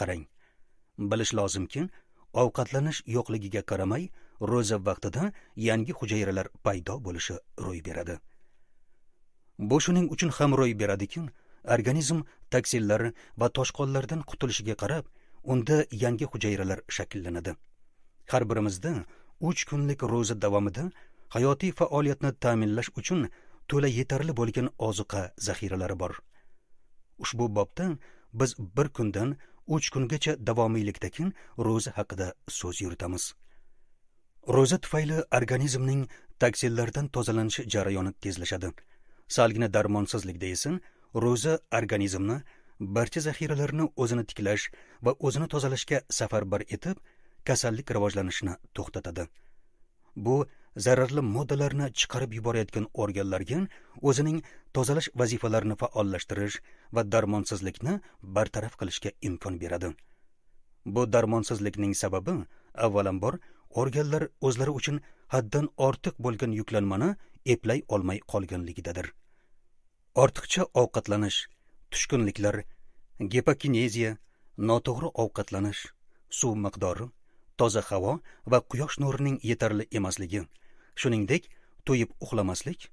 qarang bilish lozimki ovqatlanish yo'qligiga qaramay ro'za vaqtida yangi hujayralar paydo bo'lishi ro'y beradi bu shuning uchun ham ro'y beradiki organizm toksinlar va toshqonlardan qutulishiga qarab unda yangi hujayralar shakllanadi har birimizda uch kunlik ro'za davomida hayotiy faoliyatni ta'minlash uchun to'la yetarli bo'lgan ozuqa zaxiralari bor ushbu bobda biz bir kundan uch kungacha davomiylikdakin ro'za haqida so'z yuritamiz ro'za tufayli organizmning toksinlardan tozalanish jarayoni tezlashadi salgina darmonsizlikda esa ro'za organizmni barcha zaxiralarini o'zini tiklash va o'zini tozalashga safarbar etib kasallik rivojlanishini to'xtatadi bu zararli moddalarni chiqarib yuborayotgan organlarga o'zining tozalash vazifalarini faollashtirish va darmonsizlikni bartaraf qilishga imkon beradi bu darmonsizlikning sababi avvalambor organlar o'zlari uchun haddan ortiq bo'lgan yuklanmani eplay olmay qolganligidadir ortiqcha ovqatlanish tushkunliklar gepokineziya noto'g'ri ovqatlanish suv miqdori toza havo va quyosh nurining yetarli emasligi shuningdek to'yib uxlamaslik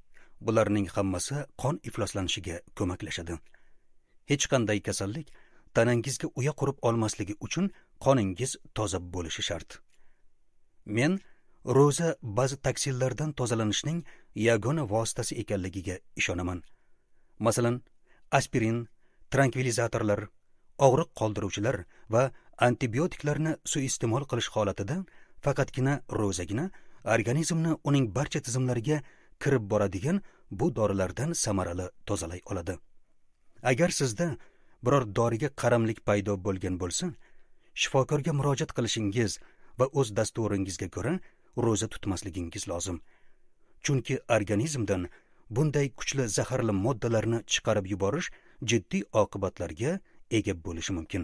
bularning hammasi qon ifloslanishiga ko'maklashadi hech qanday kasallik tanangizga uya qurib olmasligi uchun qoningiz toza bo'lishi shart men ro'za ba'zi taksillardan tozalanishning yagona vositasi ekanligiga ishonaman masalan aspirin trankvilizatorlar og'riq qoldiruvchilar va antibiotiklarni suiiste'mol qilish holatida faqatgina ro'zagina organizmni uning barcha tizimlariga kirib boradigan bu dorilardan samarali tozalay oladi agar sizda biror doriga qaramlik paydo bo'lgan bo'lsa shifokorga murojaat qilishingiz va o'z dasturingizga ko'ra ro'za tutmasligingiz lozim chunki organizmdan bunday kuchli zaharli moddalarni chiqarib yuborish jiddiy oqibatlarga ega bo'lishi mumkin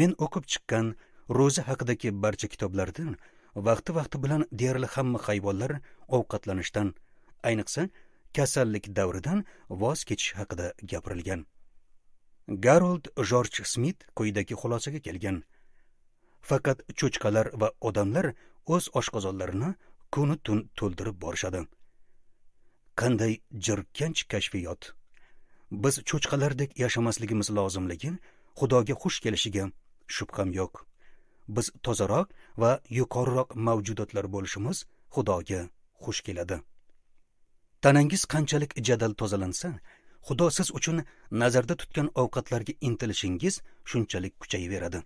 men o'qib chiqqan ro'za haqidagi barcha kitoblardan vaqti vaqti bilan deyarli hamma hayvonlar ovqatlanishdan ayniqsa kasallik davridan voz kechish haqida gapirilgan garold jorj smit quyidagi xulosaga kelgan faqat cho'chqalar va odamlar o'z oshqozonlarini kuni tun to'ldirib borishadi qanday jirkanch kashfiyot biz cho'chqalardek yashamasligimiz lozimligi xudoga xush kelishiga shubham yo'q biz tozaroq va yuqoriroq mavjudotlar bo'lishimiz xudoga xush keladi tanangiz qanchalik jadal tozalansa xudo siz uchun nazarda tutgan ovqatlarga intilishingiz shunchalik kuchayaveradi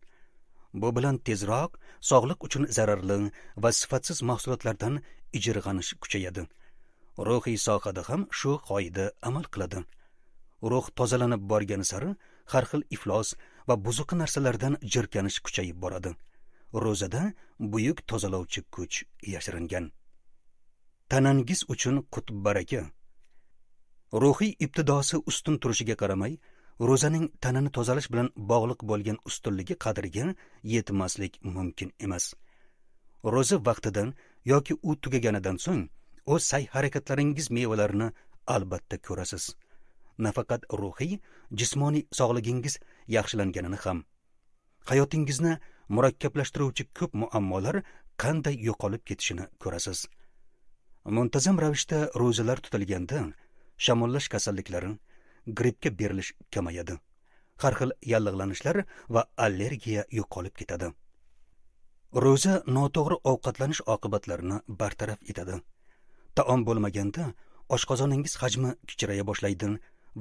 bu bilan tezroq sog'liq uchun zararli va sifatsiz mahsulotlardan ijirg'anish kuchayadi ruhiy sohada ham shu qoida amal qiladi ruh tozalanib borgani sari har xil iflos va buzuq narsalardan jirkanish kuchayib boradi ro'zada buyuk tozalovchi kuch yashiringan tanangiz uchun qutb baraka ruhiy ibtidosi ustun turishiga qaramay ro'zaning tanani tozalash bilan bog'liq bo'lgan ustunligi qadriga yetmaslik mumkin emas ro'za vaqtidan yoki u tugaganidan so'ng o'z sa'y harakatlaringiz mevalarini albatta ko'rasiz nafaqat ruhiy jismoniy sog'ligingiz yaxshilanganini ham hayotingizni murakkablashtiruvchi ko'p muammolar qanday yo'qolib ketishini ko'rasiz muntazam ravishda ro'zalar tutilganda shamollash kasalliklari grippga berilish kamayadi har xil yallig'lanishlar va allergiya yo'qolib ketadi ro'za noto'g'ri ovqatlanish oqibatlarini bartaraf etadi taom bo'lmaganda oshqozoningiz hajmi kichraya boshlaydi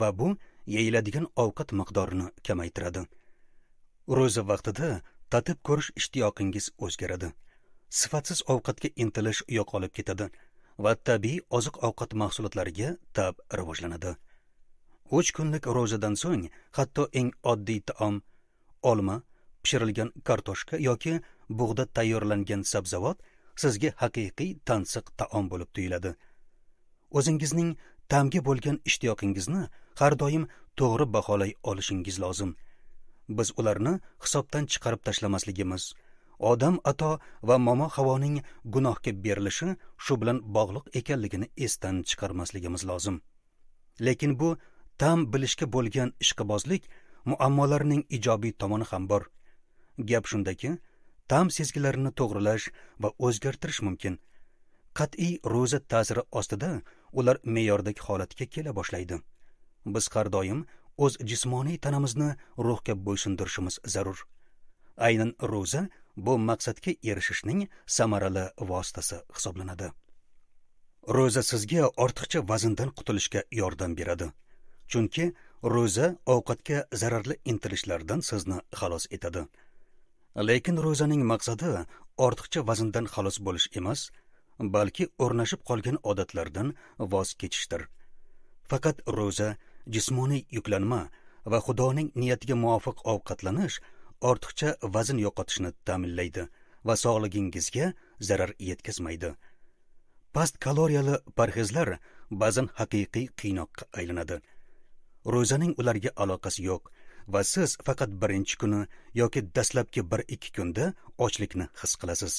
va bu yeyiladigan ovqat miqdorini kamaytiradi ro'za vaqtida tatib ko'rish ishtiyoqingiz o'zgaradi sifatsiz ovqatga intilish yo'qolib ketadi va tabiiy oziq ovqat mahsulotlariga tab rivojlanadi uch kunlik ro'zadan so'ng hatto eng oddiy taom olma pishirilgan kartoshka yoki bug'da tayyorlangan sabzavot sizga haqiqiy tansiq taom bo'lib tuyuladi o'zingizning tamga bo'lgan ishtiyoqingizni har doim to'g'ri baholay olishingiz lozim biz ularni hisobdan chiqarib tashlamasligimiz odam ato va momo havoning gunohga berilishi shu bilan bog'liq ekanligini esdan chiqarmasligimiz lozim lekin bu tam bilishga bo'lgan ishqibozlik muammolarning ijobiy tomoni ham bor gap shundaki tam sezgilarini to'g'rilash va o'zgartirish mumkin qat'iy ro'za ta'siri ostida ular me'yordagi holatga kela boshlaydi biz har doim o'z jismoniy tanamizni ruhga bo'ysundirishimiz zarur aynan ro'za bu maqsadga erishishning samarali vositasi hisoblanadi ro'za sizga ortiqcha vazndan qutulishga yordam beradi chunki ro'za ovqatga zararli intilishlardan sizni xalos etadi lekin ro'zaning maqsadi ortiqcha vazndan xalos bo'lish emas balki o'rnashib qolgan odatlardan voz kechishdir faqat ro'za jismoniy yuklanma va xudoning niyatiga muvofiq ovqatlanish ortiqcha vazn yo'qotishni ta'minlaydi va sog'lig'ingizga zarar yetkazmaydi past kaloriyali parhezlar ba'zan haqiqiy qiynoqqa aylanadi ro'zaning ularga aloqasi yo'q va siz faqat birinchi kuni yoki dastlabki bir ikki kunda ochlikni his qilasiz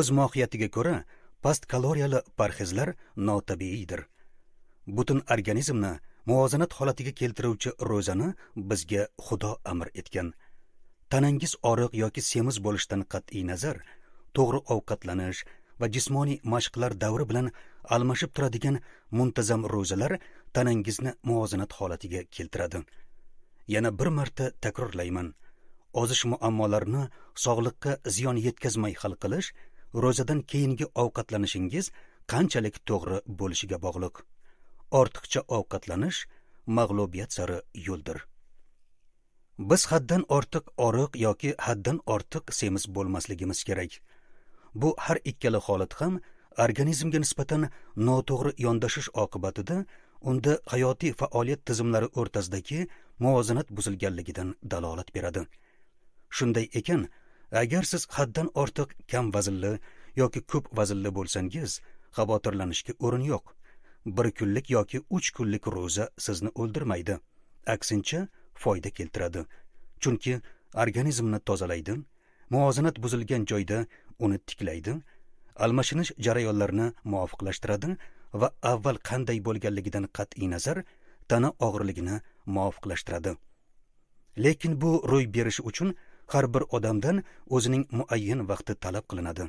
o'z mohiyatiga ko'ra past kaloriyali parhezlar notabiiydir butun organizmni muvozanat holatiga keltiruvchi ro'zani bizga xudo amr etgan tanangiz oriq yoki semiz bo'lishidan qat'iy nazar to'g'ri ovqatlanish va jismoniy mashqlar davri bilan almashib turadigan muntazam ro'zalar tanangizni muvozanat holatiga keltiradi yana bir marta takrorlayman ozish muammolarini sog'liqqa ziyon yetkazmay hal qilish ro'zadan keyingi ovqatlanishingiz qanchalik to'g'ri bo'lishiga bog'liq ortiqcha ovqatlanish mag'lubiyat sari yo'ldir biz haddan ortiq oriq yoki haddan ortiq semiz bo'lmasligimiz kerak bu har ikkala holat ham organizmga nisbatan noto'g'ri yondashish oqibatida unda hayotiy faoliyat tizimlari o'rtasidagi muvozanat buzilganligidan dalolat beradi shunday ekan agar siz haddan ortiq kam vaznli yoki ko'p vaznli bo'lsangiz xavotirlanishga o'rin yo'q bir kunlik yoki uch kunlik ro'za sizni o'ldirmaydi aksincha foyda keltiradi chunki organizmni tozalaydi muvozanat buzilgan joyda uni tiklaydi almashinish jarayonlarini muvofiqlashtiradi va avval qanday bo'lganligidan qat'iy nazar tana og'irligini muvofiqlashtiradi lekin bu ro'y berishi uchun har bir odamdan o'zining muayyan vaqti talab qilinadi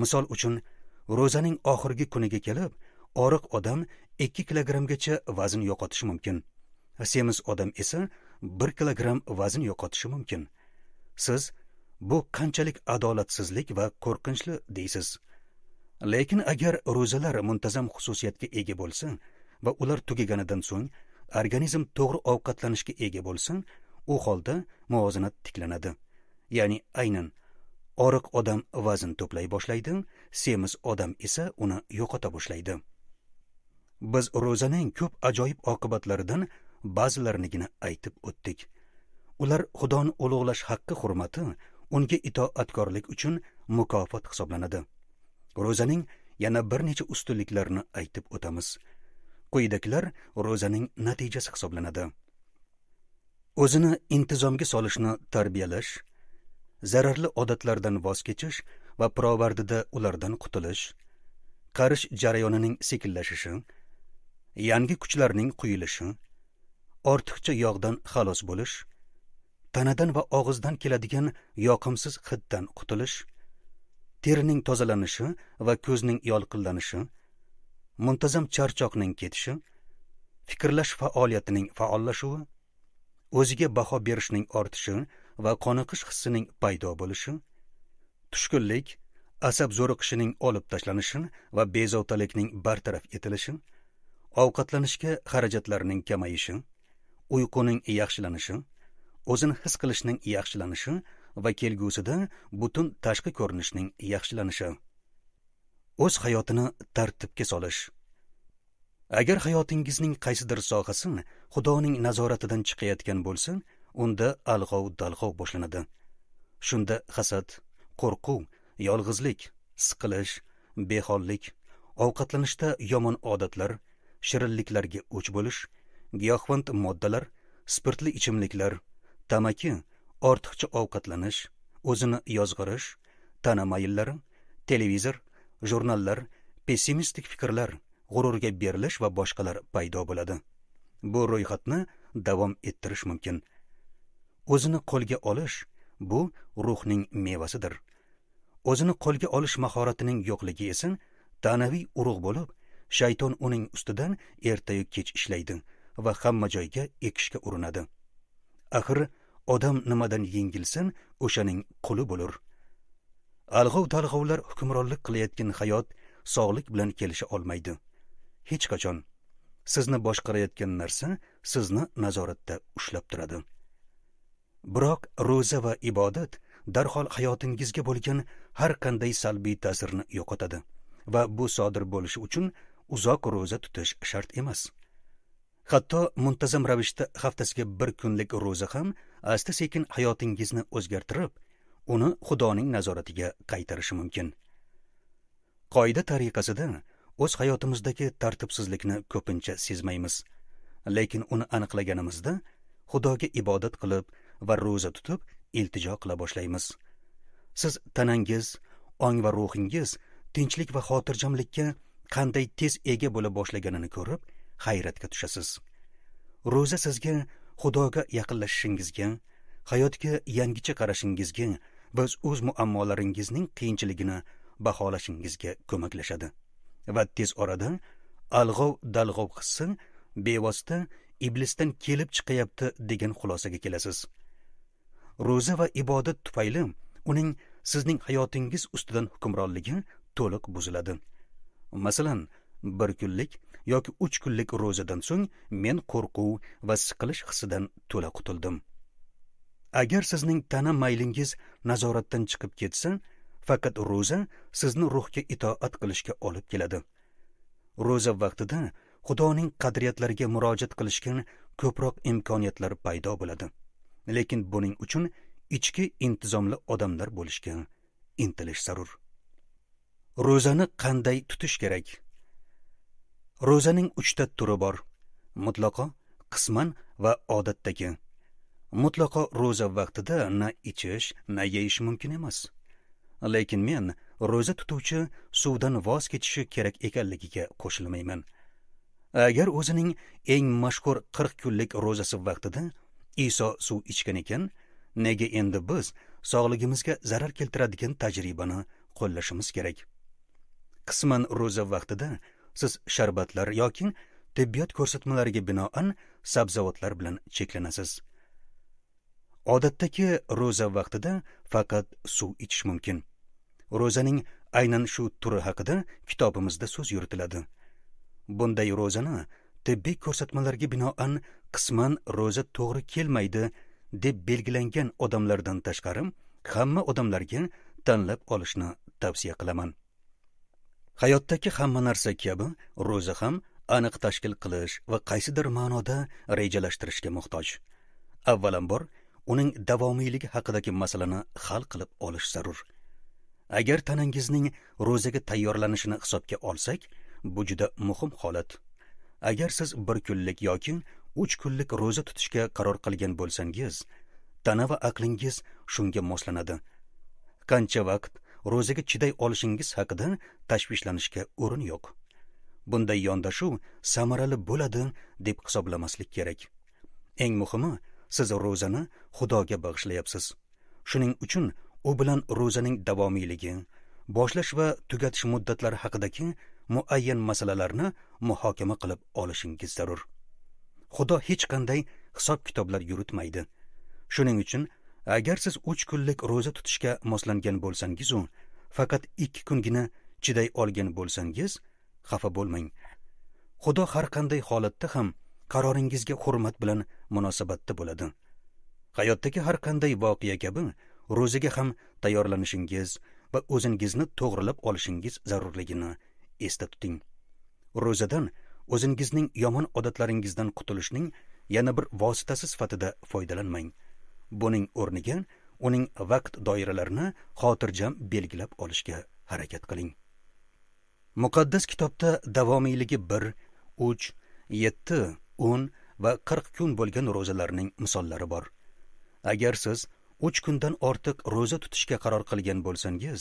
misol uchun ro'zaning oxirgi kuniga kelib oriq odam 2 kilogrammgacha vazn yo'qotishi mumkin semiz odam esa 1 kilogramm vazn yo'qotishi mumkin siz bu qanchalik adolatsizlik va qo'rqinchli deysiz lekin agar ro'zalar muntazam xususiyatga ega bo'lsa va ular tugaganidan so'ng organizm to'g'ri ovqatlanishga ega bo'lsa u holda muvozanat tiklanadi ya'ni aynan oriq odam vazn to'play boshlaydi semiz odam esa uni yo'qota boshlaydi biz ro'zaning ko'p ajoyib oqibatlaridan ba'zilarinigina aytib o'tdik ular xudoni ulug'lash haqqi hurmati unga itoatkorlik uchun mukofot hisoblanadi ro'zaning yana bir necha ustunliklarini aytib o'tamiz quyidagilar ro'zaning natijasi hisoblanadi o'zini intizomga solishni tarbiyalash zararli odatlardan voz kechish va pirovardida ulardan qutulish qarish jarayonining sekinlashishi yangi kuchlarning quyilishi ortiqcha yog'dan xalos bo'lish tanadan va og'izdan keladigan yoqimsiz hiddan qutulish terining tozalanishi va ko'zning yolqinlanishi muntazam charchoqning ketishi fikrlash faoliyatining faollashuvi o'ziga baho berishning ortishi va qoniqish hissining paydo bo'lishi tushkunlik asab zo'riqishining olib tashlanishi va bezovtalikning bartaraf etilishi ovqatlanishga xarajatlarning kamayishi uyquning yaxshilanishi o'zini his qilishning yaxshilanishi va kelgusida butun tashqi ko'rinishning yaxshilanishi o'z hayotini tartibga solish agar hayotingizning qaysidir sohasi xudoning nazoratidan chiqayotgan bo'lsa unda alg'ov dalg'ov boshlanadi shunda hasad qo'rquv yolg'izlik siqilish behollik ovqatlanishda yomon odatlar shirinliklarga o'ch bo'lish giyohvand moddalar spirtli ichimliklar tamaki ortiqcha ovqatlanish o'zini yozg'irish tana mayllari televizor jurnallar pessimistik fikrlar g'ururga berilish va boshqalar paydo bo'ladi bu ro'yxatni davom ettirish mumkin o'zini qo'lga olish bu ruhning mevasidir o'zini qo'lga olish mahoratining yo'qligi esa tanaviy urug' bo'lib shayton uning ustidan ertayu kech ishlaydi va hamma joyga ekishga urinadi axir odam nimadan yengilsin o'shaning quli bo'lur alg'ov talg'ovlar hukmronlik qilayotgan hayot sog'lik bilan kelisha olmaydi hech qachon sizni boshqarayotgan narsa sizni nazoratda ushlab turadi biroq ro'za va ibodat darhol hayotingizga bo'lgan har qanday salbiy ta'sirni yo'qotadi va bu sodir bo'lishi uchun uzoq ro'za tutish shart emas hatto muntazam ravishda haftasiga bir kunlik ro'za ham asta sekin hayotingizni o'zgartirib uni xudoning nazoratiga qaytarishi mumkin qoida tariqasida o'z hayotimizdagi tartibsizlikni ko'pincha sezmaymiz lekin uni aniqlaganimizda xudoga ibodat qilib va ro'za tutib iltijo qila boshlaymiz siz tanangiz ong va ruhingiz tinchlik va xotirjamlikka qanday tez ega bo'la boshlaganini ko'rib hayratga tushasiz ro'za sizga xudoga yaqinlashishingizga hayotga yangicha qarashingizga va o'z muammolaringizning qiyinchiligini baholashingizga ko'maklashadi va tez orada alg'ov dalg'ov hissi bevosita iblisdan kelib chiqyapti degan xulosaga kelasiz ro'za va ibodat tufayli uning sizning hayotingiz ustidan hukmronligi to'liq buziladi masalan bir kunlik yoki uch kunlik ro'zadan so'ng men qo'rquv va siqilish hissidan to'la qutuldim agar sizning tana maylingiz nazoratdan chiqib ketsa faqat ro'za sizni ruhga itoat qilishga olib keladi ro'za vaqtida xudoning qadriyatlariga murojaat qilishga ko'proq imkoniyatlar paydo bo'ladi lekin buning uchun ichki intizomli odamlar bo'lishga intilish zarur ro'zani qanday tutish kerak ro'zaning uchta turi bor mutlaqo qisman va odatdagi mutlaqo ro'za vaqtida na ichish na yeyish mumkin emas lekin men ro'za tutuvchi suvdan voz kechishi kerak ekanligiga qo'shilmayman agar o'zining eng mashhur qirq kunlik ro'zasi vaqtida iso suv ichgan ekan nega endi biz sog'ligimizga zarar keltiradigan tajribani qo'llashimiz kerak qisman ro'za vaqtida siz sharbatlar yoki tibbiyot ko'rsatmalariga binoan sabzavotlar bilan cheklanasiz odatdagi ro'za vaqtida faqat suv ichish mumkin ro'zaning aynan shu turi haqida kitobimizda so'z yuritiladi bunday ro'zani tibbiy ko'rsatmalarga binoan qisman ro'za to'g'ri kelmaydi deb belgilangan odamlardan tashqari hamma odamlarga tanlab olishni tavsiya qilaman hayotdagi hamma narsa kabi ro'za ham aniq tashkil qilish va qaysidir ma'noda rejalashtirishga muhtoj avvalambor uning davomiyligi haqidagi masalani hal qilib olish zarur agar tanangizning ro'zaga tayyorlanishini hisobga olsak bu juda muhim holat agar siz bir kunlik yoki uch kunlik ro'za tutishga qaror qilgan bo'lsangiz tana va aqlingiz shunga moslanadi qancha vaqt ro'zaga chiday olishingiz haqida tashvishlanishga o'rin yo'q bunday yondashuv samarali bo'ladi deb hisoblamaslik kerak eng muhimi siz ro'zani xudoga bag'ishlayapsiz shuning uchun u bilan ro'zaning davomiyligi boshlash va tugatish muddatlari haqidagi muayyan masalalarni muhokama qilib olishingiz zarur xudo hech qanday hisob kitoblar yuritmaydi shuning uchun agar siz uch kunlik ro'za tutishga moslangan bo'lsangizu faqat ikki kungina chiday olgan bo'lsangiz xafa bo'lmang xudo har qanday holatda ham qaroringizga hurmat bilan munosabatda bo'ladi hayotdagi har qanday voqea kabi ro'zaga ham tayyorlanishingiz va o'zingizni to'g'rilab olishingiz zarurligini esda tuting ro'zadan o'zingizning yomon odatlaringizdan qutulishning yana bir vositasi sifatida foydalanmang buning o'rniga uning vaqt doiralarini xotirjam belgilab olishga harakat qiling muqaddas kitobda davomiyligi bir uch yetti o'n va qirq kun bo'lgan ro'zalarning misollari bor agar siz uch kundan ortiq ro'za tutishga qaror qilgan bo'lsangiz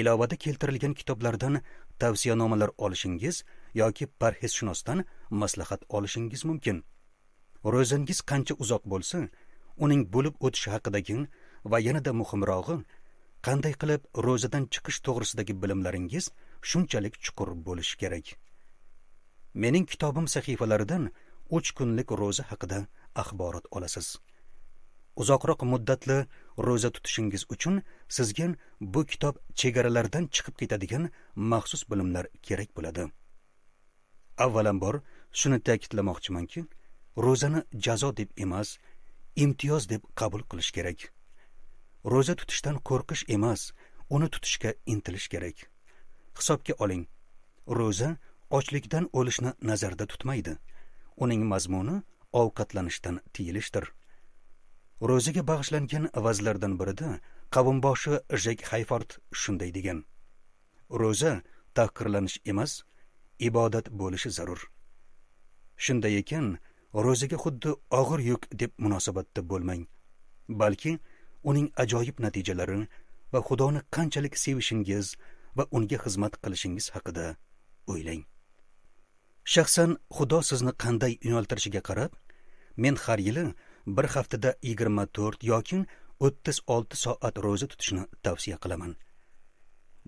ilovada keltirilgan kitoblardan tavsiyanomalar olishingiz yoki parhezshunosdan maslahat olishingiz mumkin ro'zangiz qancha uzoq bo'lsa uning bo'lib o'tishi haqidagi va yanada muhimrog'i qanday qilib ro'zadan chiqish to'g'risidagi bilimlaringiz shunchalik chuqur bo'lishi kerak mening kitobim sahifalaridan uch kunlik ro'za haqida axborot olasiz uzoqroq muddatli ro'za tutishingiz uchun sizga bu kitob chegaralardan chiqib ketadigan maxsus bilimlar kerak bo'ladi avvalambor shuni ta'kidlamoqchimanki ro'zani jazo deb emas imtiyoz deb qabul qilish kerak ro'za tutishdan qo'rqish emas uni tutishga intilish kerak hisobga oling ro'za ochlikdan o'lishni nazarda tutmaydi uning mazmuni ovqatlanishdan tiyilishdir ro'zaga bag'ishlangan vazlardan birida qavmboshi jek hayfort shunday degan ro'za tahqirlanish emas ibodat bo'lishi zarur shunday ekan ro'zaga xuddi og'ir yuk deb munosabatda bo'lmang balki uning ajoyib natijalari va xudoni qanchalik sevishingiz va unga xizmat qilishingiz haqida o'ylang shaxsan xudo sizni qanday yo'naltirishiga qarab men har yili bir haftada yigirma to'rt yoki o'ttiz olti soat ro'za tutishni tavsiya qilaman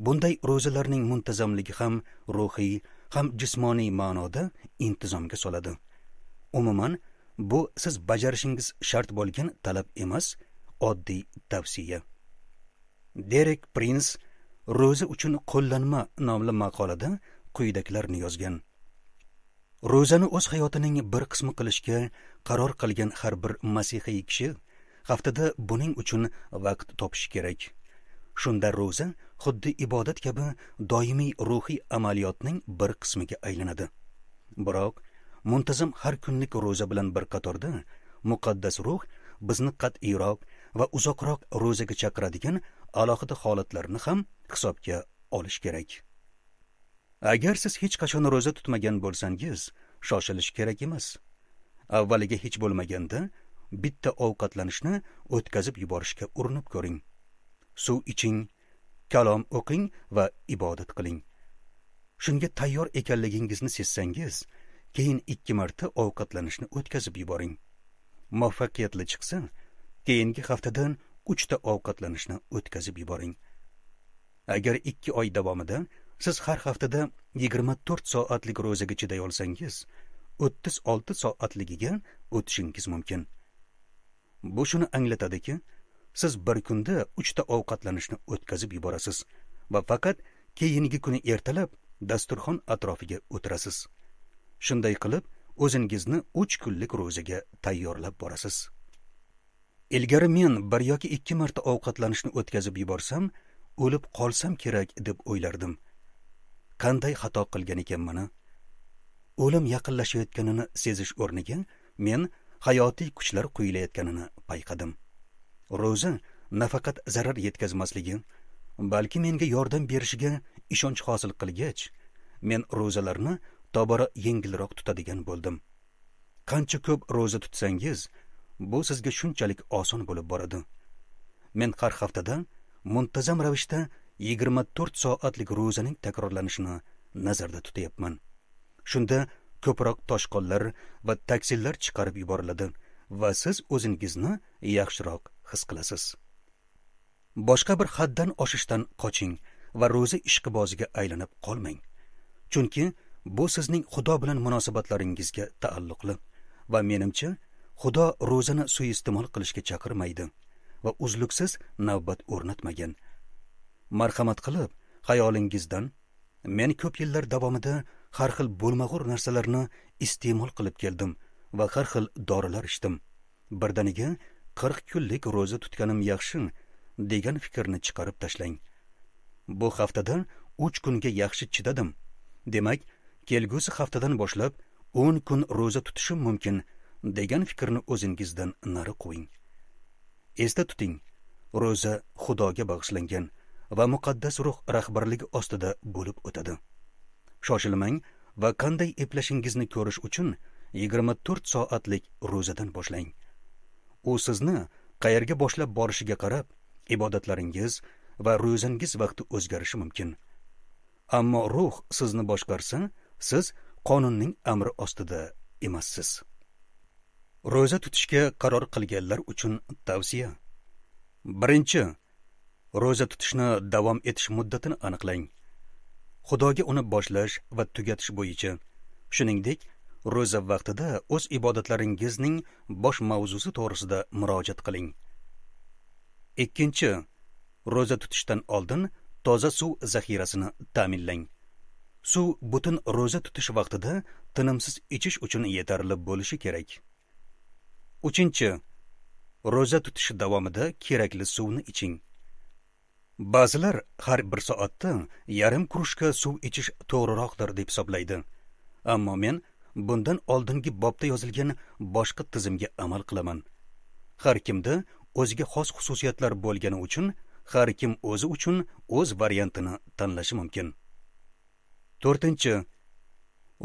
bunday ro'zalarning muntazamligi ham ruhiy ham jismoniy ma'noda intizomga soladi umuman bu siz bajarishingiz shart bo'lgan talab emas oddiy tavsiya derek prins ro'za uchun qo'llanma nomli maqolada quyidagilarni yozgan ro'zani o'z hayotining bir qismi qilishga qaror qilgan har bir masihiy kishi haftada buning uchun vaqt topishi kerak shunda ro'za xuddi ibodat kabi doimiy ruhiy amaliyotning bir qismiga aylanadi biroq muntazam har kunlik ro'za bilan bir qatorda muqaddas ruh bizni qat'iyroq va uzoqroq ro'zaga chaqiradigan alohida holatlarni ham hisobga olish kerak agar siz hech qachon ro'za tutmagan bo'lsangiz shoshilish kerak emas avvaliga hech bo'lmaganda bitta ovqatlanishni o'tkazib yuborishga urinib ko'ring suv iching kalom o'qing va ibodat qiling shunga tayyor ekanligingizni sezsangiz keyin ikki marta ovqatlanishni o'tkazib yuboring muvaffaqiyatli chiqsa keyingi haftadan uchta ovqatlanishni o'tkazib yuboring agar ikki oy davomida siz har haftada yigirma to'rt soatlik ro'zaga chiday olsangiz o'ttiz olti soatligiga o'tishingiz mumkin bu shuni anglatadiki siz bir kunda uchta ovqatlanishni o'tkazib yuborasiz va faqat keyingi kuni ertalab dasturxon atrofiga o'tirasiz shunday qilib o'zingizni 3 kunlik ro'zaga tayyorlab borasiz ilgari men bir yoki ikki marta ovqatlanishni o'tkazib yuborsam o'lib qolsam kerak deb o'ylardim qanday xato qilgan ekanman o'lim yaqinlashayotganini sezish o'rniga men hayotiy kuchlar quyilayotganini payqadim ro'za nafaqat zarar yetkazmasligi balki menga yordam berishiga ishonch hosil qilgach men ro'zalarni tobora yengilroq tutadigan bo'ldim qancha ko'p ro'za tutsangiz bu sizga shunchalik oson bo'lib boradi men har haftada muntazam ravishda 24 soatlik ro'zaning takrorlanishini nazarda tutyapman shunda ko'proq toshqonlar va taksillar chiqarib yuboriladi va siz o'zingizni yaxshiroq his qilasiz boshqa bir haddan oshishdan qoching va ro'za ishqiboziga aylanib qolmang chunki bu sizning xudo bilan munosabatlaringizga taalluqli va menimcha xudo ro'zani suiiste'mol qilishga chaqirmaydi va uzluksiz navbat o'rnatmagan marhamat qilib xayolingizdan men ko'p yillar davomida har xil bo'lmag'ur narsalarni iste'mol qilib keldim va har xil dorilar ichdim birdaniga qirq kunlik ro'za tutganim yaxshi degan fikrni chiqarib tashlang bu haftada uch kunga yaxshi chidadim demak kelgusi haftadan boshlab 10 kun ro'za tutishim mumkin degan fikrni o'zingizdan nari qo'ying esda tuting ro'za xudoga bag'ishlangan va muqaddas ruh rahbarligi ostida bo'lib o'tadi shoshilmang va qanday eplashingizni ko'rish uchun 24 soatlik ro'zadan boshlang u sizni qayerga boshlab borishiga qarab ibodatlaringiz va ro'zangiz vaqti o'zgarishi mumkin ammo ruh sizni boshqarsa siz qonunning amri ostida emassiz ro'za tutishga qaror qilganlar uchun tavsiya birinchi ro'za tutishni davom etish muddatini aniqlang xudoga uni boshlash va tugatish bo'yicha shuningdek ro'za vaqtida o'z ibodatlaringizning bosh mavzusi to'g'risida murojaat qiling ikkinchi ro'za tutishdan oldin toza suv zaxirasini ta'minlang suv butun ro'za tutish vaqtida tinimsiz ichish uchun yetarli bo'lishi kerak uchinchi ro'za tutish davomida kerakli suvni iching ba'zilar har bir soatda yarim krujka suv ichish to'g'riroqdir deb hisoblaydi ammo men bundan oldingi bobda yozilgan boshqa tizimga amal qilaman har kimda o'ziga xos xususiyatlar bo'lgani uchun har kim o'zi uchun o'z variantini tanlashi mumkin to'rtinchi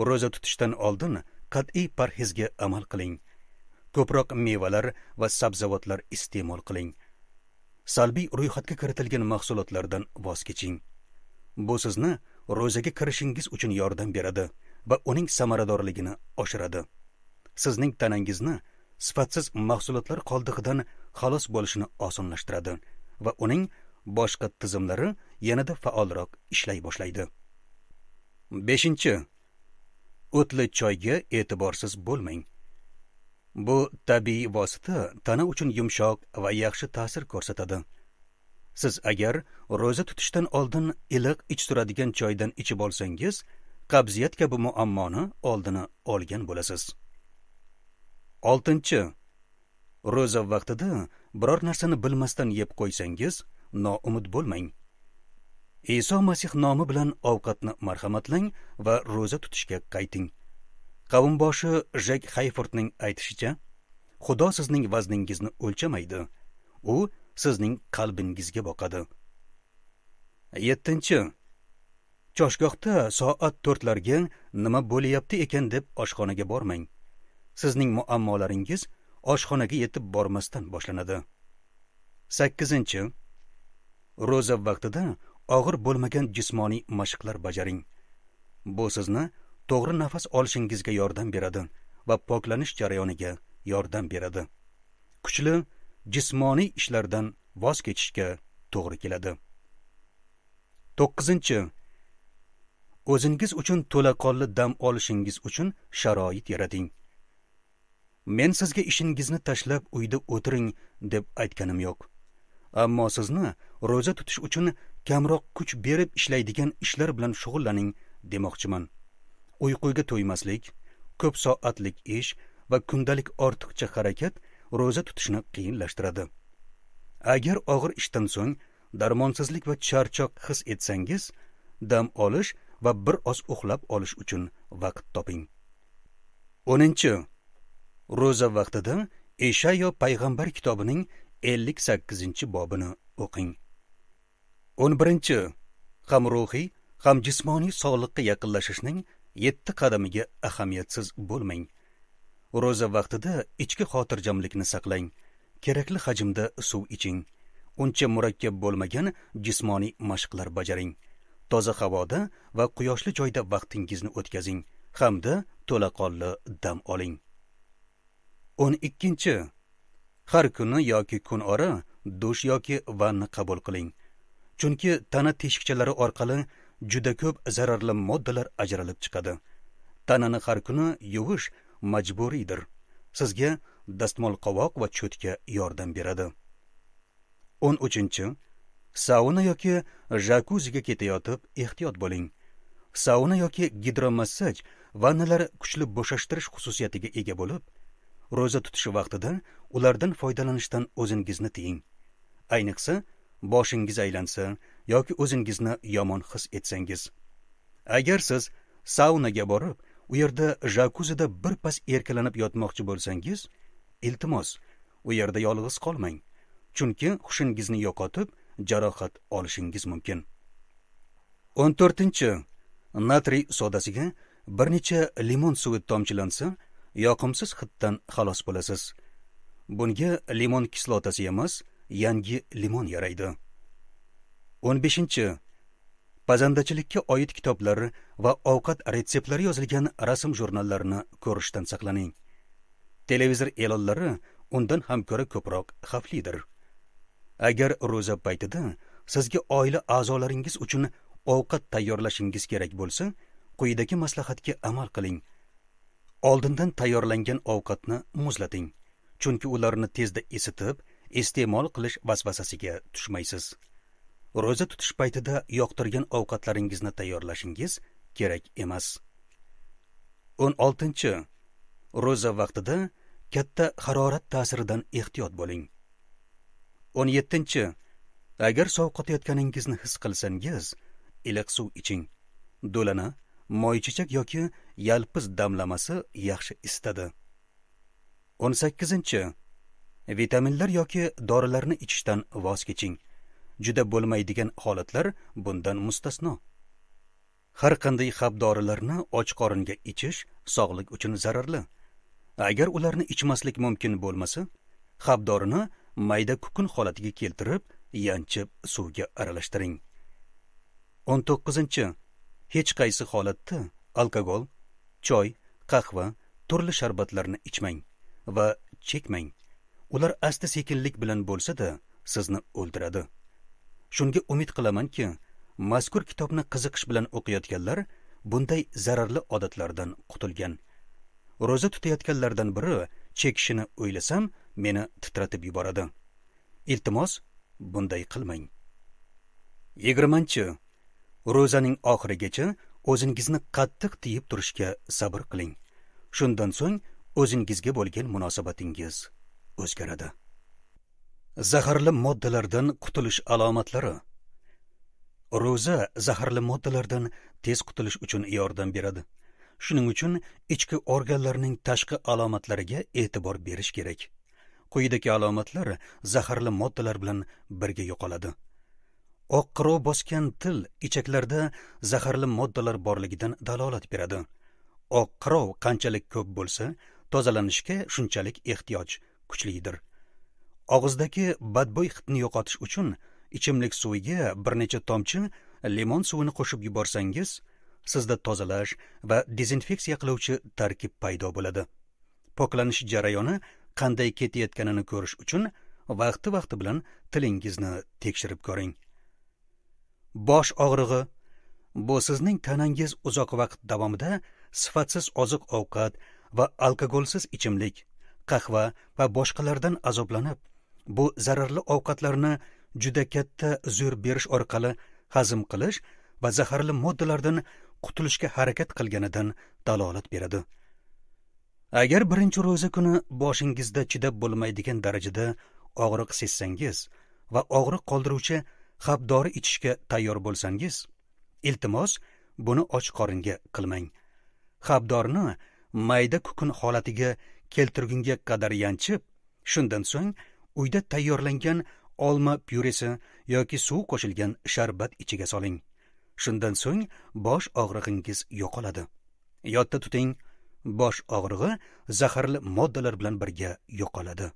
ro'za tutishdan oldin qat'iy parhezga amal qiling ko'proq mevalar va sabzavotlar iste'mol qiling salbiy ro'yxatga kiritilgan mahsulotlardan voz keching bu sizni ro'zaga kirishingiz uchun yordam beradi va uning samaradorligini oshiradi sizning tanangizni sifatsiz mahsulotlar qoldig'idan xalos bo'lishini osonlashtiradi va uning boshqa tizimlari yanada faolroq ishlay boshlaydi beshinchi o'tli choyga e'tiborsiz bo'lmang bu tabiiy vosita tana uchun yumshoq va yaxshi ta'sir ko'rsatadi siz agar ro'za tutishdan oldin iliq ich turadigan choydan ichib olsangiz qabziyat kabi muammoni oldini olgan bo'lasiz oltinchi ro'za vaqtida biror narsani bilmasdan yeb qo'ysangiz noumid bo'lmang iso masih nomi bilan ovqatni marhamatlang va ro'za tutishga qayting qavmboshi jek hayfordning aytishicha xudo sizning vazningizni o'lchamaydi u sizning qalbingizga boqadi yettinchi choshgohda soat to'rtlarga nima bo'lyapti ekan deb oshxonaga bormang sizning muammolaringiz oshxonaga yetib bormasdan boshlanadi sakkizinchi ro'za vaqtida og'ir bo'lmagan jismoniy mashqlar bajaring bu sizni to'g'ri nafas olishingizga yordam beradi va poklanish jarayoniga yordam beradi kuchli jismoniy ishlardan voz kechishga to'g'ri keladi to'qqizinchi o'zingiz uchun to'laqonli dam olishingiz uchun sharoit yarating men sizga ishingizni tashlab uyda o'tiring deb aytganim yo'q ammo sizni ro'za tutish uchun kamroq kuch berib ishlaydigan ishlar bilan shug'ullaning demoqchiman uyquga to'ymaslik ko'p soatlik ish va kundalik ortiqcha harakat ro'za tutishni qiyinlashtiradi agar og'ir ishdan so'ng darmonsizlik va charchoq his etsangiz dam olish va bir oz uxlab olish uchun vaqt toping o'ninchi ro'za vaqtida eshayo payg'ambar kitobining ellik sakkizinchi bobini o'qing 11 birinchi ham ruhiy, ham jismoniy sog'liqqa yaqinlashishning 7 qadamiga ahamiyatsiz bo'lmang. Roza vaqtida ichki xotirjamlikni saqlang. Kerakli hajmda suv iching. Uncha murakkab bo'lmagan jismoniy mashqlar bajaring. Toza havoda va quyoshli joyda vaqtingizni o'tkazing hamda to'laqonli dam oling. 12. Har kuni yoki kun ora dush yoki vanna qabul qiling. chunki tana teshikchalari orqali juda ko'p zararli moddalar ajralib chiqadi tanani har kuni yuvish majburiydir sizga dastmol qovoq va cho'tka yordam beradi 13 sauna yoki jakuziga ketayotib ehtiyot bo'ling sauna yoki gidromassaj vannalar kuchli bo'shashtirish xususiyatiga ega bo'lib ro'za tutish vaqtida ulardan foydalanishdan o'zingizni tiying ayniqsa boshingiz aylansa yoki o'zingizni yomon his etsangiz agar siz saunaga borib u yerda jakuzida birpas erkalanib yotmoqchi bo'lsangiz iltimos u yerda yolg'iz qolmang chunki hushingizni yo'qotib jarohat olishingiz mumkin 14 natriy sodasiga bir necha limon suvi tomchilansa yoqimsiz hiddan xalos bo'lasiz bunga limon kislotasi emas yangi limon yaraydi 15 pazandachilikka oid kitoblar va ovqat retseptlari yozilgan rasm jurnallarini ko'rishdan saqlaning televizor e'lonlari undan ham ko'ra ko'proq xavflidir agar ro'za paytida sizga oila a'zolaringiz uchun ovqat tayyorlashingiz kerak bo'lsa quyidagi maslahatga amal qiling oldindan tayyorlangan ovqatni muzlating chunki ularni tezda isitib iste'mol qilish vasvasasiga tushmaysiz ro'za tutish paytida yoqtirgan ovqatlaringizni tayyorlashingiz kerak emas o'n oltinchi ro'za vaqtida katta harorat ta'siridan ehtiyot bo'ling o'n yettinchi agar sovqotayotganingizni his qilsangiz iliq suv iching do'lana moychechak yoki yalpiz damlamasi yaxshi isitadi o'n sakkizinchi vitaminlar yoki dorilarni ichishdan voz keching juda bo'lmaydigan holatlar bundan mustasno har qanday xab dorilarni och qoringa ichish sog'liq uchun zararli agar ularni ichmaslik mumkin bo'lmasa xab dorini mayda kukun holatiga keltirib yanchib suvga aralashtiring 19. hech qaysi holatda alkogol choy qahva turli sharbatlarni ichmang va chekmang ular asta sekinlik bilan bo'lsa-da sizni o'ldiradi. Shunga umid qilamanki, mazkur kitobni qiziqish bilan o'qiyotganlar bunday zararli odatlardan qutulgan. Roza tutayotganlardan biri chekishini o'ylasam, meni titratib yuboradi. Iltimos, bunday qilmang. 20-chi. Ro'zaning oxirigacha o'zingizni qattiq tiyib turishga sabr qiling. Shundan so'ng o'zingizga bo'lgan munosabatingiz o'zgaradi zaharli moddalardan qutulish alomatlari ro'za zaharli moddalardan tez qutulish uchun yordam beradi shuning uchun ichki organlarning tashqi alomatlariga e'tibor berish kerak quyidagi alomatlar zaharli moddalar bilan birga yo'qoladi oq qirov bosgan til ichaklarda zaharli moddalar borligidan dalolat beradi oq qirov qanchalik ko'p bo'lsa tozalanishga shunchalik ehtiyoj kuchlidir og'izdagi badbo'y hidni yo'qotish uchun ichimlik suviga bir necha tomchi limon suvini qo'shib yuborsangiz sizda tozalash va dezinfeksiya qiluvchi tarkib paydo bo'ladi poklanish jarayoni qanday ketayotganini ko'rish uchun vaqti vaqti bilan tilingizni tekshirib ko'ring bosh og'rig'i bu sizning tanangiz uzoq vaqt davomida sifatsiz oziq ovqat va alkogolsiz ichimlik qahva va boshqalardan azoblanib bu zararli ovqatlarni juda katta zo'r berish orqali hazm qilish va zaharli moddalardan qutulishga harakat qilganidan dalolat beradi agar birinchi ro'za kuni boshingizda chidab bo'lmaydigan darajada og'riq sezsangiz va og'riq qoldiruvchi xab dori ichishga tayyor bo'lsangiz iltimos buni och qoringa qilmang xabdorni mayda kukun holatiga keltirgunga qadar yanchib shundan so'ng uyda tayyorlangan olma pyuresi yoki suv qo'shilgan sharbat ichiga soling shundan so'ng bosh og'rig'ingiz yo'qoladi yodda tuting bosh og'rig'i zaharli moddalar bilan birga yo'qoladi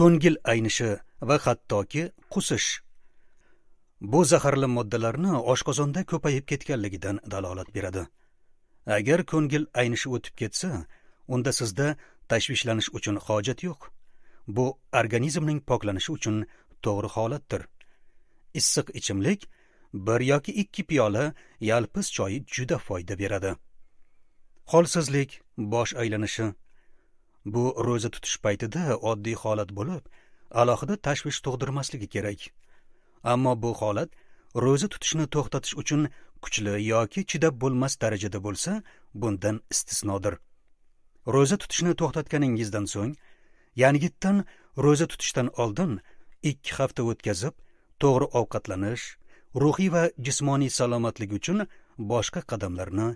ko'ngil aynishi va hattoki qusish bu zaharli moddalarni oshqozonda ko'payib ketganligidan dalolat beradi agar ko'ngil aynishi o'tib ketsa unda sizda tashvishlanish uchun hojat yo'q bu organizmning poklanishi uchun to'g'ri holatdir issiq ichimlik bir yoki ikki piyola yalpiz choyi juda foyda beradi holsizlik bosh aylanishi bu ro'za tutish paytida oddiy holat bo'lib alohida tashvish tug'dirmasligi kerak ammo bu holat ro'za tutishni to'xtatish uchun kuchli yoki chidab bo'lmas darajada bo'lsa bundan istisnodir ro'za tutishni to'xtatganingizdan so'ng yangitdan ro'za tutishdan oldin ikki hafta o'tkazib to'g'ri ovqatlanish ruhiy va jismoniy salomatlik uchun boshqa qadamlarni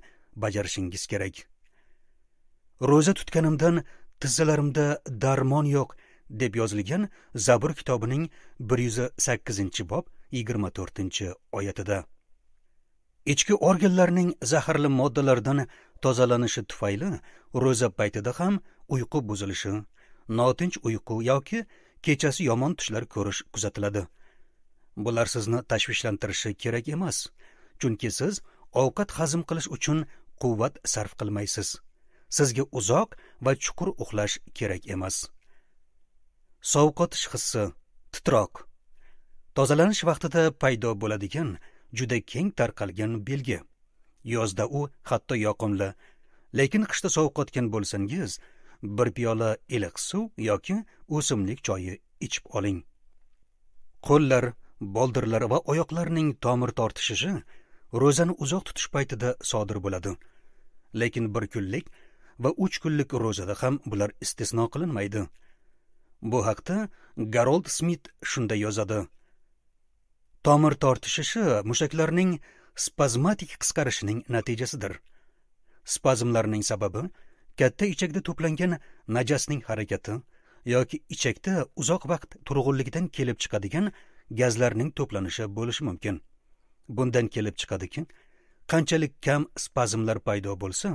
bajarishingiz kerak ro'za tutganimdan tizzalarimda darmon yo'q deb yozilgan zabur kitobining bir yuz sakkizinchi bob yigirma to'rtinchi oyatida ichki organlarning zaharli moddalardan tozalanishi tufayli ro'za paytida ham uyqu buzilishi notinch uyqu yoki kechasi yomon tushlar ko'rish kuzatiladi bular sizni tashvishlantirishi kerak emas chunki siz ovqat hazm qilish uchun quvvat sarf qilmaysiz sizga uzoq va chuqur uxlash kerak emas sovqotish hissi titroq tozalanish vaqtida paydo bo'ladigan juda keng tarqalgan belgi yozda u hatto yoqimli lekin qishda sovqotgan bo'lsangiz bir piyola iliq suv yoki o'simlik choyi ichib oling qo'llar boldirlar va oyoqlarning tomir tortishishi ro'zani uzoq tutish paytida sodir bo'ladi lekin bir kunlik va uch kunlik ro'zada ham bular istisno qilinmaydi bu haqda garold smit shunday yozadi tomir tortishishi mushaklarning spazmatik qisqarishining natijasidir spazmlarning sababi katta ichakda to'plangan najasning harakati yoki ichakda uzoq vaqt turg'unligidan kelib chiqadigan gazlarning to'planishi bo'lishi mumkin bundan kelib chiqadiki qanchalik kam spazmlar paydo bo'lsa